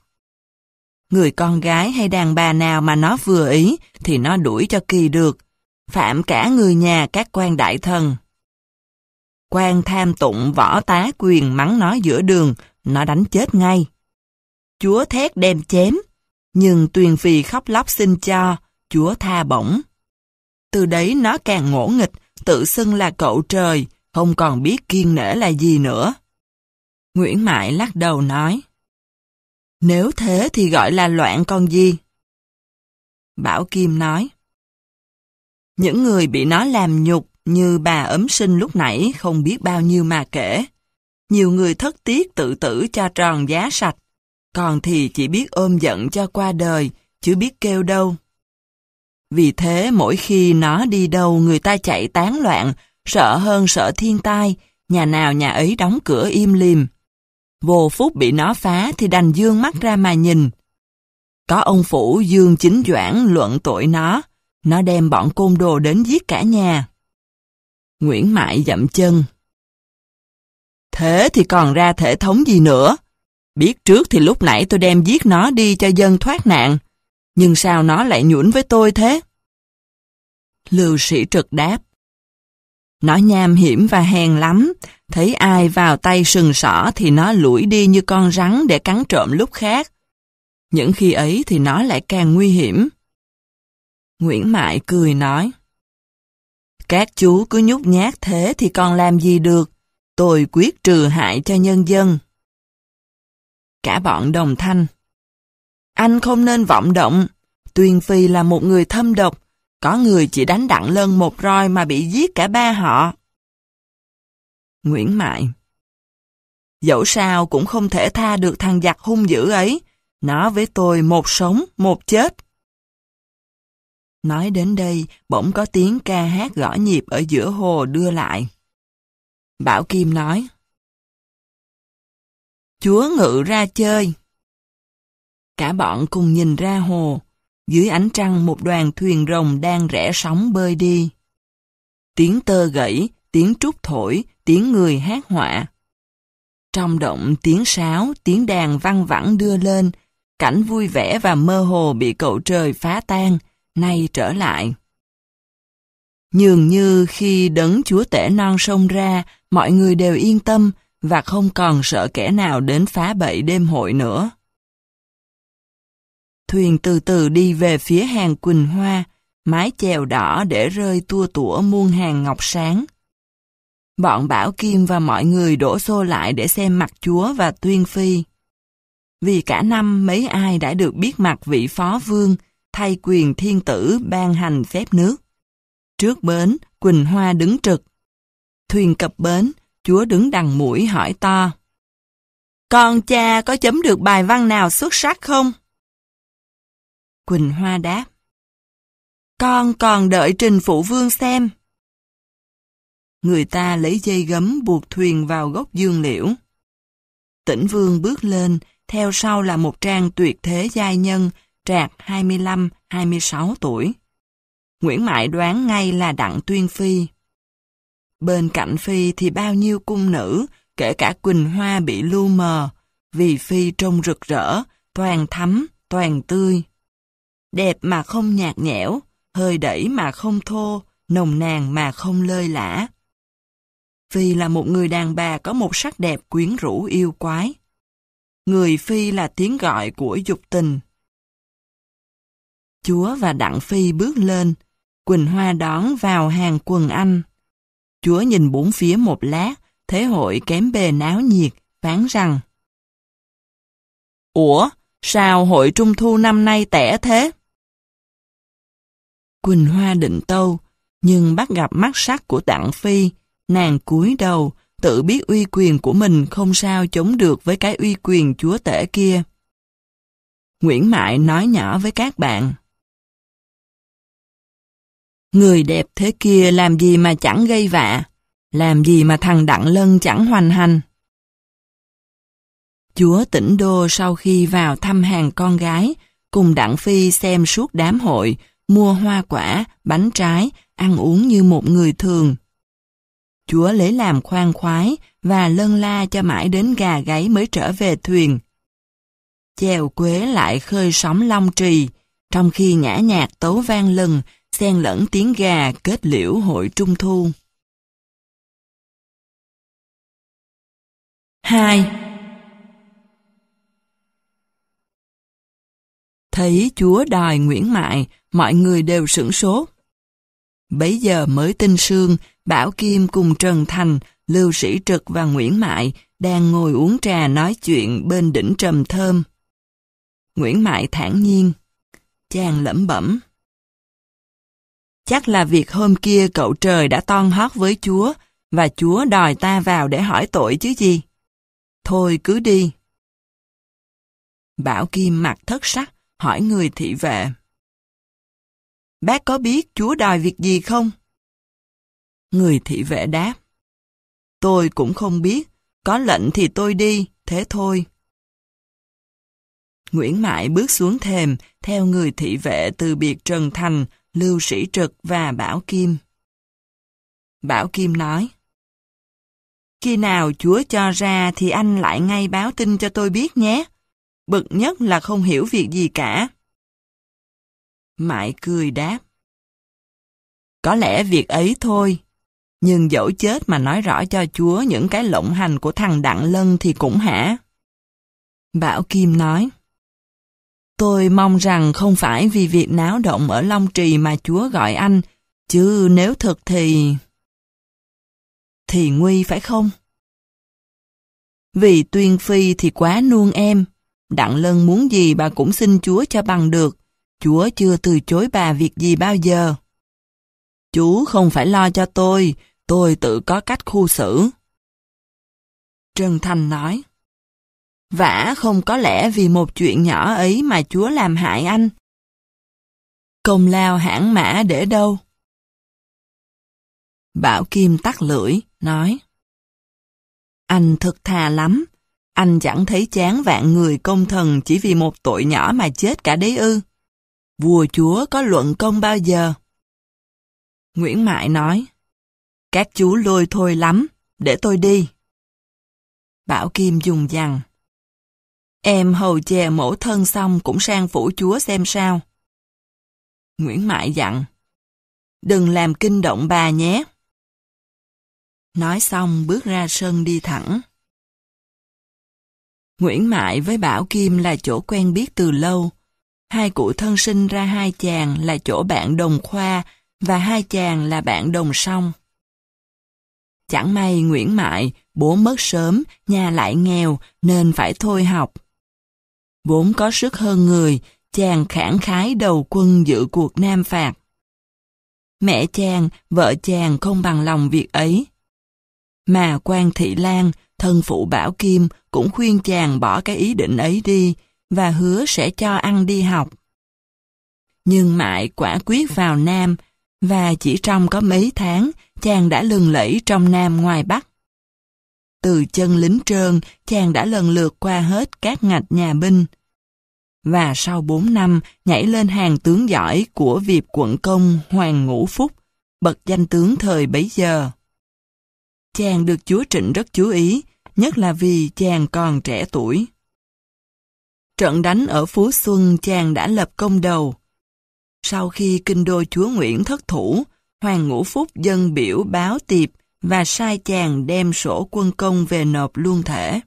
Người con gái hay đàn bà nào mà nó vừa ý thì nó đuổi cho kỳ được, phạm cả người nhà các quan đại thần. Quan tham tụng võ tá quyền mắng nó giữa đường, nó đánh chết ngay. Chúa thét đem chém, nhưng tuyền phì khóc lóc xin cho, chúa tha bổng. Từ đấy nó càng ngỗ nghịch, tự xưng là cậu trời, không còn biết kiên nể là gì nữa. Nguyễn Mại lắc đầu nói, Nếu thế thì gọi là loạn con gì? Bảo Kim nói, Những người bị nó làm nhục như bà ấm sinh lúc nãy không biết bao nhiêu mà kể. Nhiều người thất tiếc tự tử cho tròn giá sạch, còn thì chỉ biết ôm giận cho qua đời, chứ biết kêu đâu. Vì thế mỗi khi nó đi đâu người ta chạy tán loạn, sợ hơn sợ thiên tai, nhà nào nhà ấy đóng cửa im lìm. Vô phúc bị nó phá thì đành dương mắt ra mà nhìn. Có ông Phủ dương chính doãn luận tội nó, nó đem bọn côn đồ đến giết cả nhà. Nguyễn Mại dậm chân. Thế thì còn ra thể thống gì nữa? Biết trước thì lúc nãy tôi đem giết nó đi cho dân thoát nạn, nhưng sao nó lại nhũn với tôi thế? Lưu sĩ trực đáp. Nó nham hiểm và hèn lắm, thấy ai vào tay sừng sỏ thì nó lủi đi như con rắn để cắn trộm lúc khác. Những khi ấy thì nó lại càng nguy hiểm. Nguyễn Mại cười nói. Các chú cứ nhút nhát thế thì còn làm gì được, tôi quyết trừ hại cho nhân dân. Cả bọn đồng thanh anh không nên vọng động. Tuyền Phi là một người thâm độc. Có người chỉ đánh Đặng Lân một roi mà bị giết cả ba họ. Nguyễn Mại Dẫu sao cũng không thể tha được thằng giặc hung dữ ấy. Nó với tôi một sống, một chết. Nói đến đây, bỗng có tiếng ca hát gõ nhịp ở giữa hồ đưa lại. Bảo Kim nói Chúa ngự ra chơi. Cả bọn cùng nhìn ra hồ. Dưới ánh trăng một đoàn thuyền rồng đang rẽ sóng bơi đi. Tiếng tơ gãy, tiếng trúc thổi, tiếng người hát họa. Trong động tiếng sáo, tiếng đàn văng vẳng đưa lên, cảnh vui vẻ và mơ hồ bị cậu trời phá tan, nay trở lại. Nhường như khi đấng chúa tể non sông ra, mọi người đều yên tâm và không còn sợ kẻ nào đến phá bậy đêm hội nữa. Thuyền từ từ đi về phía hàng Quỳnh Hoa, mái chèo đỏ để rơi tua tủa muôn hàng ngọc sáng. Bọn Bảo Kim và mọi người đổ xô lại để xem mặt chúa và tuyên phi. Vì cả năm mấy ai đã được biết mặt vị phó vương, thay quyền thiên tử ban hành phép nước. Trước bến, Quỳnh Hoa đứng trực. Thuyền cập bến, chúa đứng đằng mũi hỏi to. Con cha có chấm được bài văn nào xuất sắc không? Quỳnh Hoa đáp. Con còn đợi trình phụ vương xem. Người ta lấy dây gấm buộc thuyền vào gốc dương liễu. Tỉnh vương bước lên, theo sau là một trang tuyệt thế giai nhân, trạc 25-26 tuổi. Nguyễn Mại đoán ngay là Đặng Tuyên Phi. Bên cạnh Phi thì bao nhiêu cung nữ, kể cả Quỳnh Hoa bị lu mờ, vì Phi trông rực rỡ, toàn thắm, toàn tươi đẹp mà không nhạt nhẽo, hơi đẩy mà không thô, nồng nàn mà không lơi lã. Phi là một người đàn bà có một sắc đẹp quyến rũ yêu quái. Người Phi là tiếng gọi của dục tình. Chúa và Đặng Phi bước lên, Quỳnh Hoa đón vào hàng quần anh. Chúa nhìn bốn phía một lát, thế hội kém bề náo nhiệt, phán rằng Ủa, sao hội trung thu năm nay tẻ thế? Quỳnh Hoa định tâu, nhưng bắt gặp mắt sắc của Đặng Phi, nàng cúi đầu, tự biết uy quyền của mình không sao chống được với cái uy quyền chúa tể kia. Nguyễn Mại nói nhỏ với các bạn. Người đẹp thế kia làm gì mà chẳng gây vạ, làm gì mà thằng Đặng Lân chẳng hoành hành. Chúa tỉnh đô sau khi vào thăm hàng con gái, cùng Đặng Phi xem suốt đám hội, mua hoa quả, bánh trái, ăn uống như một người thường. Chúa lấy làm khoan khoái và lân la cho mãi đến gà gáy mới trở về thuyền. Chèo quế lại khơi sóng long trì, trong khi nhã nhạc tấu vang lừng, xen lẫn tiếng gà kết liễu hội trung thu. 2. Thấy Chúa đòi Nguyễn Mại mọi người đều sửng sốt. Bấy giờ mới tin sương, Bảo Kim cùng Trần Thành, Lưu Sĩ Trực và Nguyễn Mại đang ngồi uống trà nói chuyện bên đỉnh trầm thơm. Nguyễn Mại thản nhiên, chàng lẩm bẩm. Chắc là việc hôm kia cậu trời đã toan hót với Chúa, và Chúa đòi ta vào để hỏi tội chứ gì. Thôi cứ đi. Bảo Kim mặt thất sắc, hỏi người thị vệ bác có biết Chúa đòi việc gì không? Người thị vệ đáp, tôi cũng không biết, có lệnh thì tôi đi, thế thôi. Nguyễn Mại bước xuống thềm, theo người thị vệ từ biệt Trần Thành, Lưu Sĩ Trực và Bảo Kim. Bảo Kim nói, Khi nào Chúa cho ra thì anh lại ngay báo tin cho tôi biết nhé. Bực nhất là không hiểu việc gì cả. Mại cười đáp. Có lẽ việc ấy thôi. Nhưng dẫu chết mà nói rõ cho Chúa những cái lộng hành của thằng Đặng Lân thì cũng hả? Bảo Kim nói. Tôi mong rằng không phải vì việc náo động ở Long Trì mà Chúa gọi anh, chứ nếu thật thì... Thì nguy phải không? Vì Tuyên Phi thì quá nuông em, Đặng Lân muốn gì bà cũng xin Chúa cho bằng được, Chúa chưa từ chối bà việc gì bao giờ. Chú không phải lo cho tôi, tôi tự có cách khu xử. Trần Thành nói, Vả không có lẽ vì một chuyện nhỏ ấy mà Chúa làm hại anh. Công lao hãng mã để đâu? Bảo Kim tắt lưỡi, nói, Anh thật thà lắm, anh chẳng thấy chán vạn người công thần chỉ vì một tội nhỏ mà chết cả đấy ư vua chúa có luận công bao giờ? Nguyễn Mại nói, các chú lôi thôi lắm, để tôi đi. Bảo Kim dùng dằn, em hầu chè mổ thân xong cũng sang phủ chúa xem sao. Nguyễn Mại dặn, đừng làm kinh động bà nhé. Nói xong bước ra sân đi thẳng. Nguyễn Mại với Bảo Kim là chỗ quen biết từ lâu, hai cụ thân sinh ra hai chàng là chỗ bạn đồng khoa và hai chàng là bạn đồng song. Chẳng may Nguyễn Mại, bố mất sớm, nhà lại nghèo nên phải thôi học. Vốn có sức hơn người, chàng khảng khái đầu quân giữ cuộc Nam Phạt. Mẹ chàng, vợ chàng không bằng lòng việc ấy. Mà quan Thị Lan, thân phụ Bảo Kim cũng khuyên chàng bỏ cái ý định ấy đi, và hứa sẽ cho ăn đi học. Nhưng Mại quả quyết vào Nam, và chỉ trong có mấy tháng, chàng đã lừng lẫy trong Nam ngoài Bắc. Từ chân lính trơn, chàng đã lần lượt qua hết các ngạch nhà binh. Và sau 4 năm, nhảy lên hàng tướng giỏi của Việt quận công Hoàng Ngũ Phúc, bậc danh tướng thời bấy giờ. Chàng được chúa Trịnh rất chú ý, nhất là vì chàng còn trẻ tuổi. Trận đánh ở Phú Xuân chàng đã lập công đầu. Sau khi kinh đô chúa Nguyễn thất thủ, Hoàng Ngũ Phúc dân biểu báo tiệp và sai chàng đem sổ quân công về nộp luôn thể.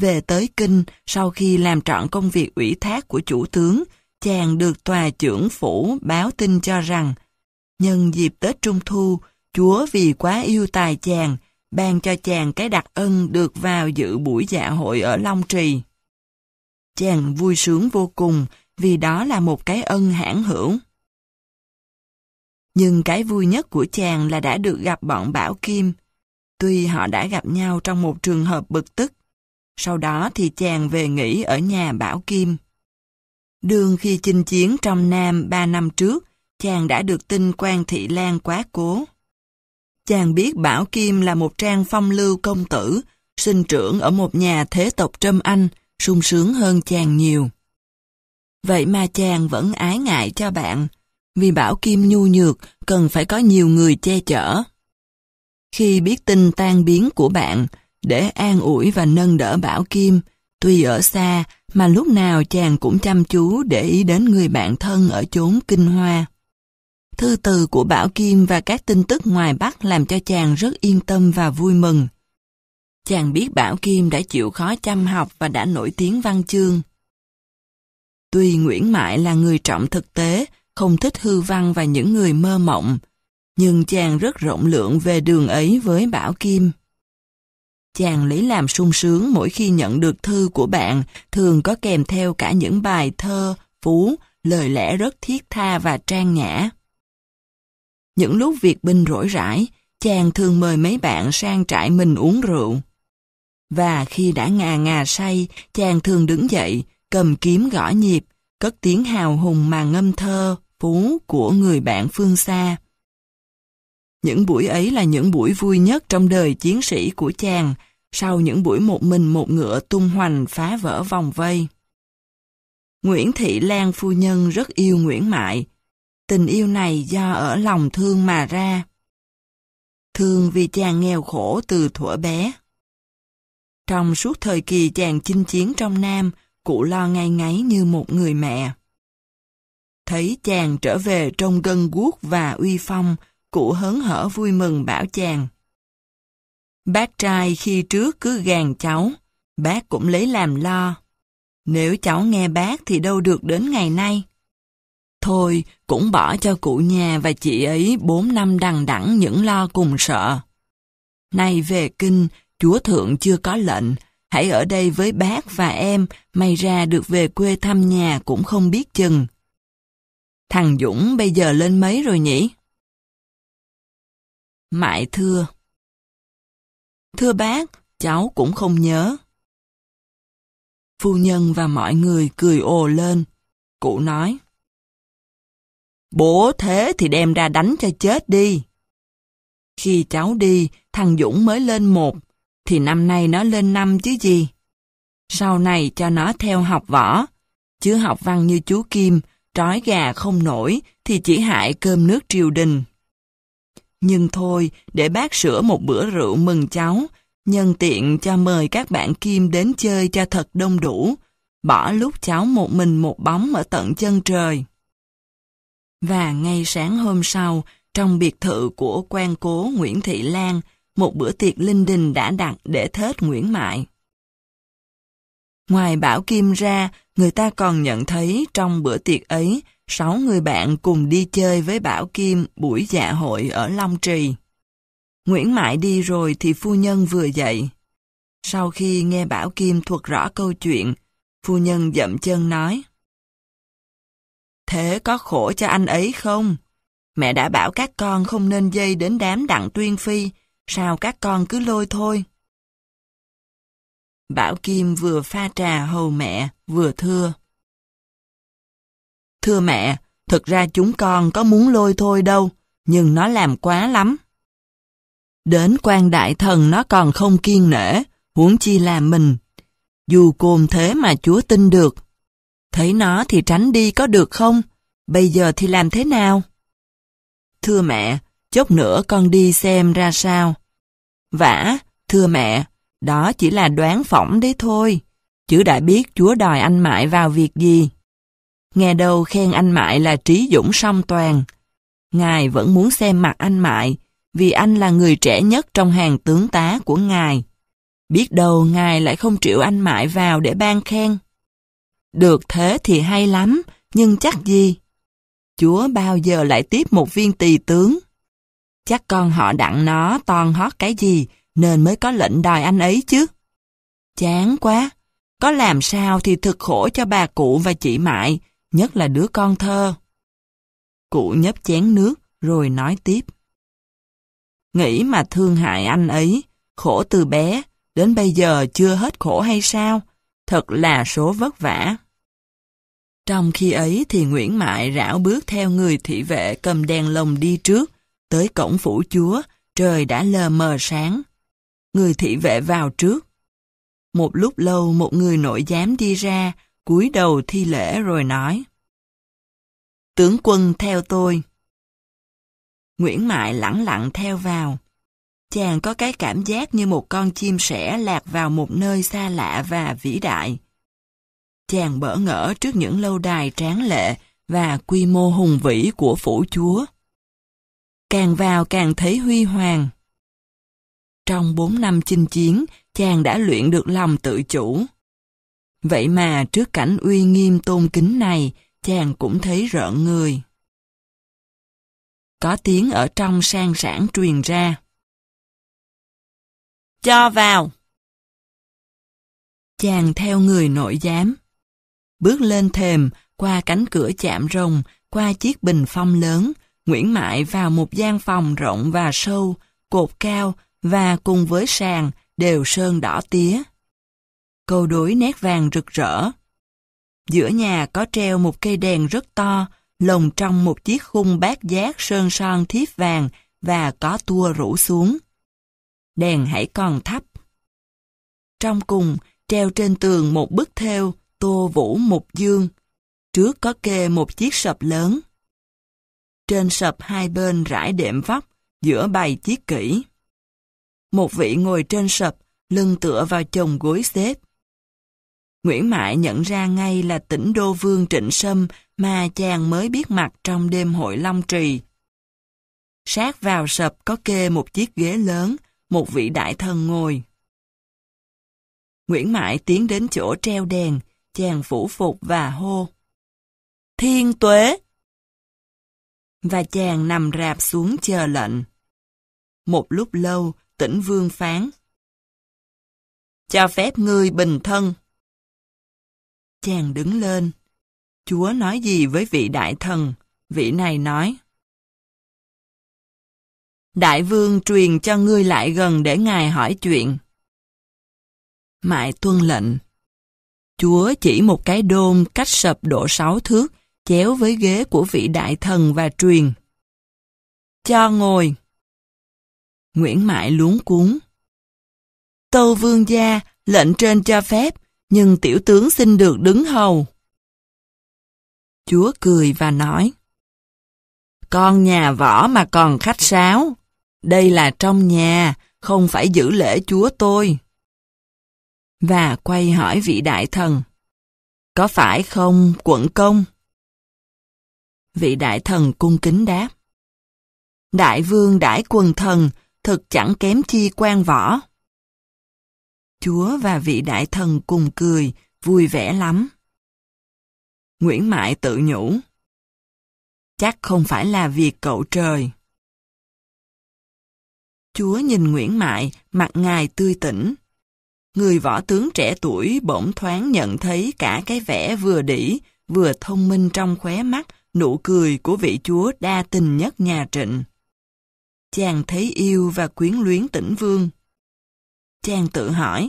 Về tới kinh, sau khi làm trọn công việc ủy thác của chủ tướng, chàng được tòa trưởng phủ báo tin cho rằng nhân dịp Tết Trung Thu, Chúa vì quá yêu tài chàng, ban cho chàng cái đặc ân được vào dự buổi dạ hội ở Long Trì. Chàng vui sướng vô cùng vì đó là một cái ân hãn hưởng. Nhưng cái vui nhất của chàng là đã được gặp bọn Bảo Kim. Tuy họ đã gặp nhau trong một trường hợp bực tức, sau đó thì chàng về nghỉ ở nhà Bảo Kim. Đương khi chinh chiến trong Nam ba năm trước, chàng đã được tin quan Thị Lan quá cố. Chàng biết Bảo Kim là một trang phong lưu công tử, sinh trưởng ở một nhà thế tộc Trâm Anh, sung sướng hơn chàng nhiều. Vậy mà chàng vẫn ái ngại cho bạn, vì bảo Kim nhu nhược cần phải có nhiều người che chở. Khi biết tin tan biến của bạn, để an ủi và nâng đỡ bảo Kim, tuy ở xa mà lúc nào chàng cũng chăm chú để ý đến người bạn thân ở chốn kinh hoa. Thư từ của Bảo Kim và các tin tức ngoài Bắc làm cho chàng rất yên tâm và vui mừng. Chàng biết Bảo Kim đã chịu khó chăm học và đã nổi tiếng văn chương. Tuy Nguyễn Mại là người trọng thực tế, không thích hư văn và những người mơ mộng, nhưng chàng rất rộng lượng về đường ấy với Bảo Kim. Chàng lấy làm sung sướng mỗi khi nhận được thư của bạn, thường có kèm theo cả những bài thơ, phú, lời lẽ rất thiết tha và trang nhã. Những lúc việc binh rỗi rãi, chàng thường mời mấy bạn sang trại mình uống rượu và khi đã ngà ngà say, chàng thường đứng dậy, cầm kiếm gõ nhịp, cất tiếng hào hùng mà ngâm thơ, phú của người bạn phương xa. Những buổi ấy là những buổi vui nhất trong đời chiến sĩ của chàng, sau những buổi một mình một ngựa tung hoành phá vỡ vòng vây. Nguyễn Thị Lan phu nhân rất yêu Nguyễn Mại. Tình yêu này do ở lòng thương mà ra. Thương vì chàng nghèo khổ từ thuở bé. Trong suốt thời kỳ chàng chinh chiến trong Nam, cụ lo ngay ngáy như một người mẹ. Thấy chàng trở về trong gân guốc và uy phong, cụ hớn hở vui mừng bảo chàng. Bác trai khi trước cứ gàn cháu, bác cũng lấy làm lo. Nếu cháu nghe bác thì đâu được đến ngày nay. Thôi, cũng bỏ cho cụ nhà và chị ấy bốn năm đằng đẵng những lo cùng sợ. Nay về kinh, Chúa Thượng chưa có lệnh, hãy ở đây với bác và em, may ra được về quê thăm nhà cũng không biết chừng. Thằng Dũng bây giờ lên mấy rồi nhỉ? Mại thưa Thưa bác, cháu cũng không nhớ. Phu nhân và mọi người cười ồ lên. Cụ nói Bố thế thì đem ra đánh cho chết đi. Khi cháu đi, thằng Dũng mới lên một, thì năm nay nó lên năm chứ gì. Sau này cho nó theo học võ, chứ học văn như chú Kim, trói gà không nổi thì chỉ hại cơm nước triều đình. Nhưng thôi, để bác sửa một bữa rượu mừng cháu, nhân tiện cho mời các bạn Kim đến chơi cho thật đông đủ, bỏ lúc cháu một mình một bóng ở tận chân trời. Và ngay sáng hôm sau, trong biệt thự của quan cố Nguyễn Thị Lan, một bữa tiệc linh đình đã đặt để thết Nguyễn Mại. Ngoài Bảo Kim ra, người ta còn nhận thấy trong bữa tiệc ấy, sáu người bạn cùng đi chơi với Bảo Kim buổi dạ hội ở Long Trì. Nguyễn Mại đi rồi thì phu nhân vừa dậy. Sau khi nghe Bảo Kim thuật rõ câu chuyện, phu nhân dậm chân nói. Thế có khổ cho anh ấy không? Mẹ đã bảo các con không nên dây đến đám đặng tuyên phi, sao các con cứ lôi thôi. Bảo Kim vừa pha trà hầu mẹ, vừa thưa. Thưa mẹ, thực ra chúng con có muốn lôi thôi đâu, nhưng nó làm quá lắm. Đến quan đại thần nó còn không kiên nể, huống chi là mình. Dù cồm thế mà chúa tin được. Thấy nó thì tránh đi có được không? Bây giờ thì làm thế nào? Thưa mẹ, chốc nữa con đi xem ra sao. Vả, thưa mẹ, đó chỉ là đoán phỏng đấy thôi, chứ đã biết Chúa đòi anh Mại vào việc gì. Nghe đâu khen anh Mại là trí dũng song toàn. Ngài vẫn muốn xem mặt anh Mại, vì anh là người trẻ nhất trong hàng tướng tá của Ngài. Biết đâu Ngài lại không triệu anh Mại vào để ban khen. Được thế thì hay lắm, nhưng chắc gì? Chúa bao giờ lại tiếp một viên tỳ tướng? Chắc con họ đặng nó toàn hót cái gì, nên mới có lệnh đòi anh ấy chứ. Chán quá, có làm sao thì thực khổ cho bà cụ và chị Mại, nhất là đứa con thơ. Cụ nhấp chén nước rồi nói tiếp. Nghĩ mà thương hại anh ấy, khổ từ bé, đến bây giờ chưa hết khổ hay sao? Thật là số vất vả. Trong khi ấy thì Nguyễn Mại rảo bước theo người thị vệ cầm đèn lồng đi trước, Tới cổng phủ chúa, trời đã lờ mờ sáng. Người thị vệ vào trước. Một lúc lâu một người nội giám đi ra, cúi đầu thi lễ rồi nói. Tướng quân theo tôi. Nguyễn Mại lẳng lặng theo vào. Chàng có cái cảm giác như một con chim sẻ lạc vào một nơi xa lạ và vĩ đại. Chàng bỡ ngỡ trước những lâu đài tráng lệ và quy mô hùng vĩ của phủ chúa càng vào càng thấy huy hoàng. Trong bốn năm chinh chiến, chàng đã luyện được lòng tự chủ. Vậy mà trước cảnh uy nghiêm tôn kính này, chàng cũng thấy rợn người. Có tiếng ở trong sang sản truyền ra. Cho vào! Chàng theo người nội giám. Bước lên thềm, qua cánh cửa chạm rồng, qua chiếc bình phong lớn, Nguyễn Mại vào một gian phòng rộng và sâu, cột cao và cùng với sàn đều sơn đỏ tía. Câu đối nét vàng rực rỡ. Giữa nhà có treo một cây đèn rất to, lồng trong một chiếc khung bát giác sơn son thiếp vàng và có tua rủ xuống. Đèn hãy còn thấp. Trong cùng, treo trên tường một bức thêu tô vũ mục dương. Trước có kê một chiếc sập lớn. Trên sập hai bên rải đệm vóc, giữa bày chiếc kỹ. Một vị ngồi trên sập, lưng tựa vào chồng gối xếp. Nguyễn Mại nhận ra ngay là tỉnh đô vương Trịnh Sâm mà chàng mới biết mặt trong đêm hội Long Trì. Sát vào sập có kê một chiếc ghế lớn, một vị đại thần ngồi. Nguyễn Mại tiến đến chỗ treo đèn, chàng phủ phục và hô. Thiên tuế! và chàng nằm rạp xuống chờ lệnh. Một lúc lâu, tỉnh vương phán. Cho phép ngươi bình thân. Chàng đứng lên. Chúa nói gì với vị đại thần? Vị này nói. Đại vương truyền cho ngươi lại gần để ngài hỏi chuyện. Mại tuân lệnh. Chúa chỉ một cái đôn cách sập độ sáu thước chéo với ghế của vị đại thần và truyền. Cho ngồi. Nguyễn Mại luống cuốn. Tâu vương gia, lệnh trên cho phép, nhưng tiểu tướng xin được đứng hầu. Chúa cười và nói. Con nhà võ mà còn khách sáo. Đây là trong nhà, không phải giữ lễ chúa tôi. Và quay hỏi vị đại thần. Có phải không, quận công? Vị đại thần cung kính đáp. Đại vương đãi quần thần, thực chẳng kém chi quan võ. Chúa và vị đại thần cùng cười, vui vẻ lắm. Nguyễn Mại tự nhủ. Chắc không phải là việc cậu trời. Chúa nhìn Nguyễn Mại, mặt ngài tươi tỉnh. Người võ tướng trẻ tuổi bỗng thoáng nhận thấy cả cái vẻ vừa đỉ, vừa thông minh trong khóe mắt nụ cười của vị chúa đa tình nhất nhà trịnh. Chàng thấy yêu và quyến luyến tỉnh vương. Chàng tự hỏi,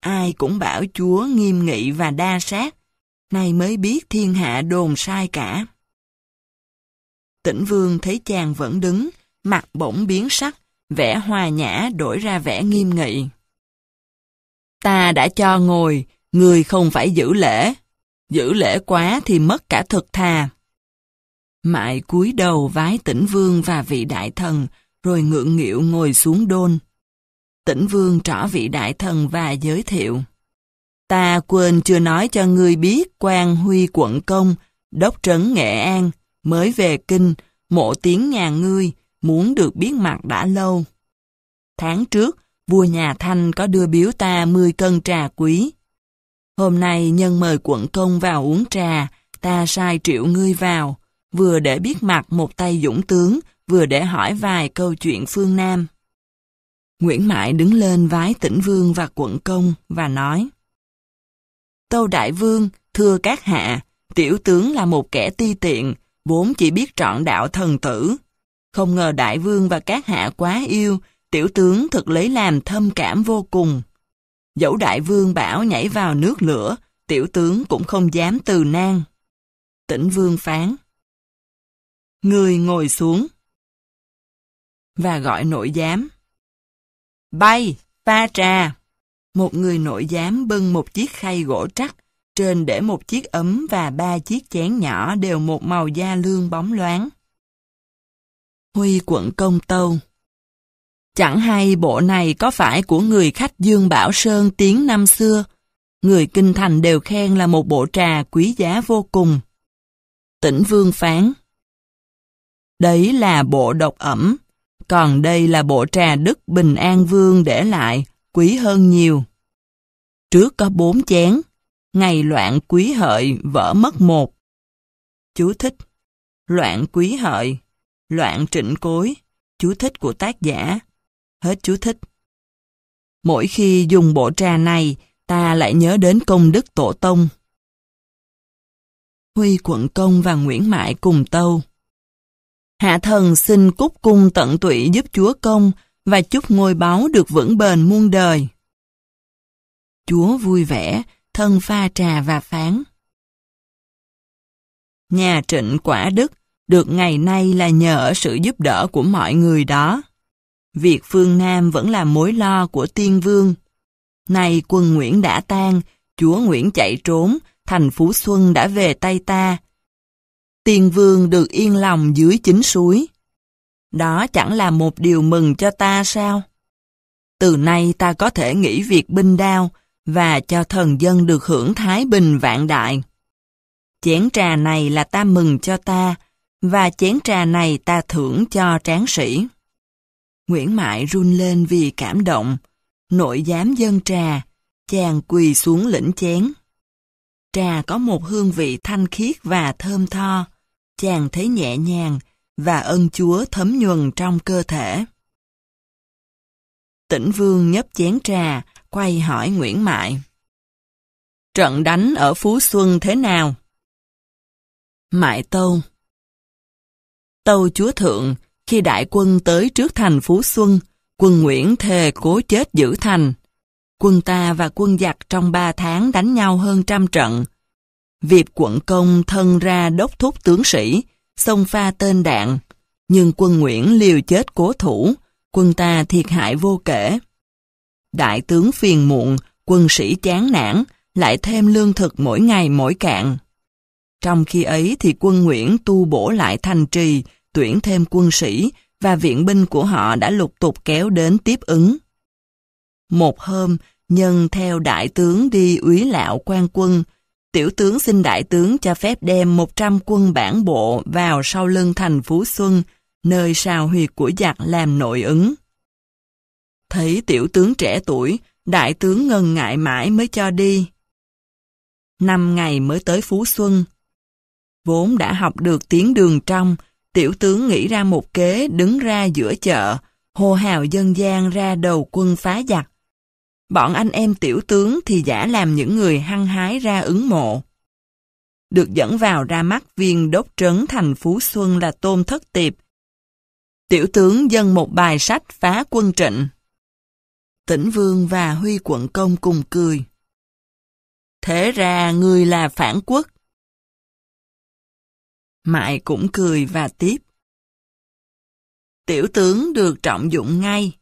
ai cũng bảo chúa nghiêm nghị và đa sát, nay mới biết thiên hạ đồn sai cả. Tỉnh vương thấy chàng vẫn đứng, mặt bỗng biến sắc, vẻ hòa nhã đổi ra vẻ nghiêm nghị. Ta đã cho ngồi, người không phải giữ lễ. Giữ lễ quá thì mất cả thực thà. Mại cúi đầu vái tỉnh vương và vị đại thần, rồi ngượng nghịu ngồi xuống đôn. Tỉnh vương trỏ vị đại thần và giới thiệu. Ta quên chưa nói cho ngươi biết quan huy quận công, đốc trấn Nghệ An, mới về kinh, mộ tiếng nhà ngươi, muốn được biết mặt đã lâu. Tháng trước, vua nhà Thanh có đưa biếu ta 10 cân trà quý. Hôm nay nhân mời quận công vào uống trà, ta sai triệu ngươi vào, vừa để biết mặt một tay dũng tướng, vừa để hỏi vài câu chuyện phương Nam. Nguyễn Mại đứng lên vái tỉnh vương và quận công và nói Tâu Đại Vương, thưa các hạ, tiểu tướng là một kẻ ti tiện, vốn chỉ biết trọn đạo thần tử. Không ngờ Đại Vương và các hạ quá yêu, tiểu tướng thực lấy làm thâm cảm vô cùng. Dẫu Đại Vương bảo nhảy vào nước lửa, tiểu tướng cũng không dám từ nan. Tỉnh Vương phán người ngồi xuống và gọi nội giám. Bay, pha trà. Một người nội giám bưng một chiếc khay gỗ trắc, trên để một chiếc ấm và ba chiếc chén nhỏ đều một màu da lương bóng loáng. Huy quận công tâu Chẳng hay bộ này có phải của người khách Dương Bảo Sơn tiếng năm xưa, người kinh thành đều khen là một bộ trà quý giá vô cùng. Tỉnh Vương phán Đấy là bộ độc ẩm, còn đây là bộ trà Đức Bình An Vương để lại, quý hơn nhiều. Trước có bốn chén, ngày loạn quý hợi vỡ mất một. Chú thích Loạn quý hợi Loạn trịnh cối Chú thích của tác giả Hết chú thích Mỗi khi dùng bộ trà này ta lại nhớ đến công đức tổ tông Huy quận công và Nguyễn Mại cùng tâu Hạ thần xin cúc cung tận tụy giúp chúa công và chúc ngôi báu được vững bền muôn đời. Chúa vui vẻ, thân pha trà và phán. Nhà trịnh quả đức được ngày nay là nhờ ở sự giúp đỡ của mọi người đó. Việc phương Nam vẫn là mối lo của tiên vương. Nay quân Nguyễn đã tan, chúa Nguyễn chạy trốn, thành Phú Xuân đã về tay ta, Tiền vương được yên lòng dưới chính suối. Đó chẳng là một điều mừng cho ta sao? Từ nay ta có thể nghỉ việc binh đao và cho thần dân được hưởng thái bình vạn đại. Chén trà này là ta mừng cho ta, và chén trà này ta thưởng cho tráng sĩ. Nguyễn Mại run lên vì cảm động, nội giám dân trà, chàng quỳ xuống lĩnh chén. Trà có một hương vị thanh khiết và thơm tho, chàng thấy nhẹ nhàng và ân Chúa thấm nhuần trong cơ thể. Tĩnh Vương nhấp chén trà, quay hỏi Nguyễn Mại. Trận đánh ở Phú Xuân thế nào? Mại Tâu Tâu Chúa Thượng, khi đại quân tới trước thành Phú Xuân, quân Nguyễn thề cố chết giữ thành. Quân ta và quân giặc trong ba tháng đánh nhau hơn trăm trận, Việc quận công thân ra đốc thúc tướng sĩ, xông pha tên đạn, nhưng quân Nguyễn liều chết cố thủ, quân ta thiệt hại vô kể. Đại tướng phiền muộn, quân sĩ chán nản, lại thêm lương thực mỗi ngày mỗi cạn. Trong khi ấy thì quân Nguyễn tu bổ lại thành trì, tuyển thêm quân sĩ và viện binh của họ đã lục tục kéo đến tiếp ứng. Một hôm, nhân theo đại tướng đi úy lạo quan quân, Tiểu tướng xin đại tướng cho phép đem 100 quân bản bộ vào sau lưng thành Phú Xuân, nơi sao huyệt của giặc làm nội ứng. Thấy tiểu tướng trẻ tuổi, đại tướng ngần ngại mãi mới cho đi. Năm ngày mới tới Phú Xuân. Vốn đã học được tiếng đường trong, tiểu tướng nghĩ ra một kế đứng ra giữa chợ, hô hào dân gian ra đầu quân phá giặc bọn anh em tiểu tướng thì giả làm những người hăng hái ra ứng mộ. Được dẫn vào ra mắt viên đốc trấn thành Phú Xuân là Tôn Thất Tiệp. Tiểu tướng dâng một bài sách phá quân trịnh. Tĩnh Vương và Huy Quận Công cùng cười. Thế ra người là phản quốc. Mại cũng cười và tiếp. Tiểu tướng được trọng dụng ngay.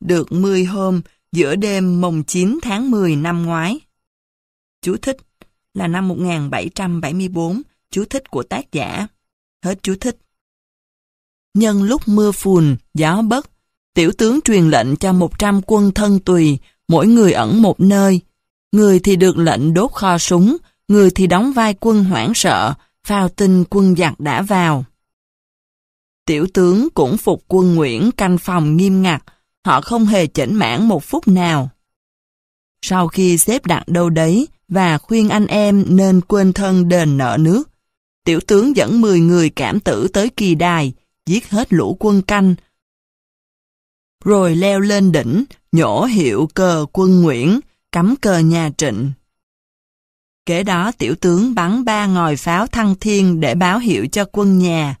Được mươi hôm, Giữa đêm mùng 9 tháng 10 năm ngoái. Chú thích là năm 1774, chú thích của tác giả. Hết chú thích. Nhân lúc mưa phùn, gió bất, tiểu tướng truyền lệnh cho 100 quân thân tùy, mỗi người ẩn một nơi. Người thì được lệnh đốt kho súng, người thì đóng vai quân hoảng sợ, phao tin quân giặc đã vào. Tiểu tướng cũng phục quân Nguyễn canh phòng nghiêm ngặt, Họ không hề chỉnh mãn một phút nào. Sau khi xếp đặt đâu đấy và khuyên anh em nên quên thân đền nợ nước, tiểu tướng dẫn 10 người cảm tử tới kỳ đài, giết hết lũ quân canh, rồi leo lên đỉnh, nhổ hiệu cờ quân Nguyễn, cắm cờ nhà Trịnh. Kế đó tiểu tướng bắn ba ngòi pháo thăng thiên để báo hiệu cho quân nhà.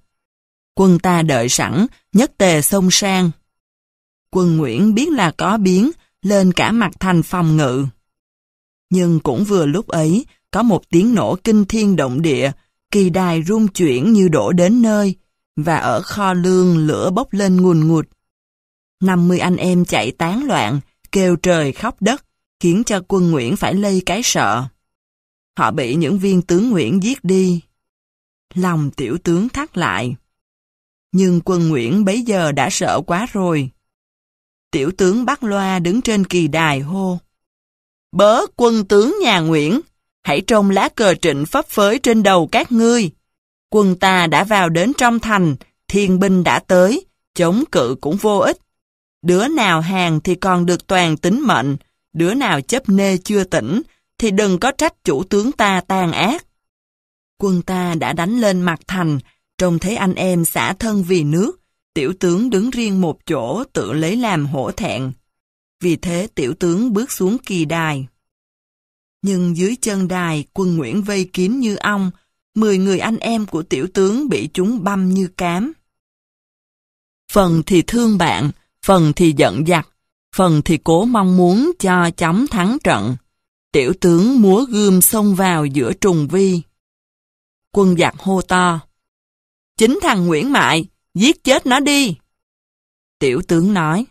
Quân ta đợi sẵn, nhất tề sông sang, quân Nguyễn biết là có biến, lên cả mặt thành phòng ngự. Nhưng cũng vừa lúc ấy, có một tiếng nổ kinh thiên động địa, kỳ đài rung chuyển như đổ đến nơi, và ở kho lương lửa bốc lên ngùn ngụt. 50 anh em chạy tán loạn, kêu trời khóc đất, khiến cho quân Nguyễn phải lây cái sợ. Họ bị những viên tướng Nguyễn giết đi. Lòng tiểu tướng thắt lại. Nhưng quân Nguyễn bấy giờ đã sợ quá rồi. Tiểu tướng Bắc Loa đứng trên kỳ đài hô. Bớ quân tướng nhà Nguyễn, hãy trông lá cờ trịnh phấp phới trên đầu các ngươi. Quân ta đã vào đến trong thành, thiên binh đã tới, chống cự cũng vô ích. Đứa nào hàng thì còn được toàn tính mệnh, đứa nào chấp nê chưa tỉnh, thì đừng có trách chủ tướng ta tàn ác. Quân ta đã đánh lên mặt thành, trông thấy anh em xả thân vì nước, tiểu tướng đứng riêng một chỗ tự lấy làm hổ thẹn. Vì thế tiểu tướng bước xuống kỳ đài. Nhưng dưới chân đài, quân Nguyễn vây kín như ong, mười người anh em của tiểu tướng bị chúng băm như cám. Phần thì thương bạn, phần thì giận giặc, phần thì cố mong muốn cho chóng thắng trận. Tiểu tướng múa gươm xông vào giữa trùng vi. Quân giặc hô to. Chính thằng Nguyễn Mại, giết chết nó đi. Tiểu tướng nói,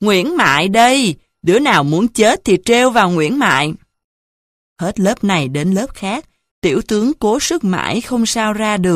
Nguyễn Mại đây, đứa nào muốn chết thì treo vào Nguyễn Mại. Hết lớp này đến lớp khác, tiểu tướng cố sức mãi không sao ra được.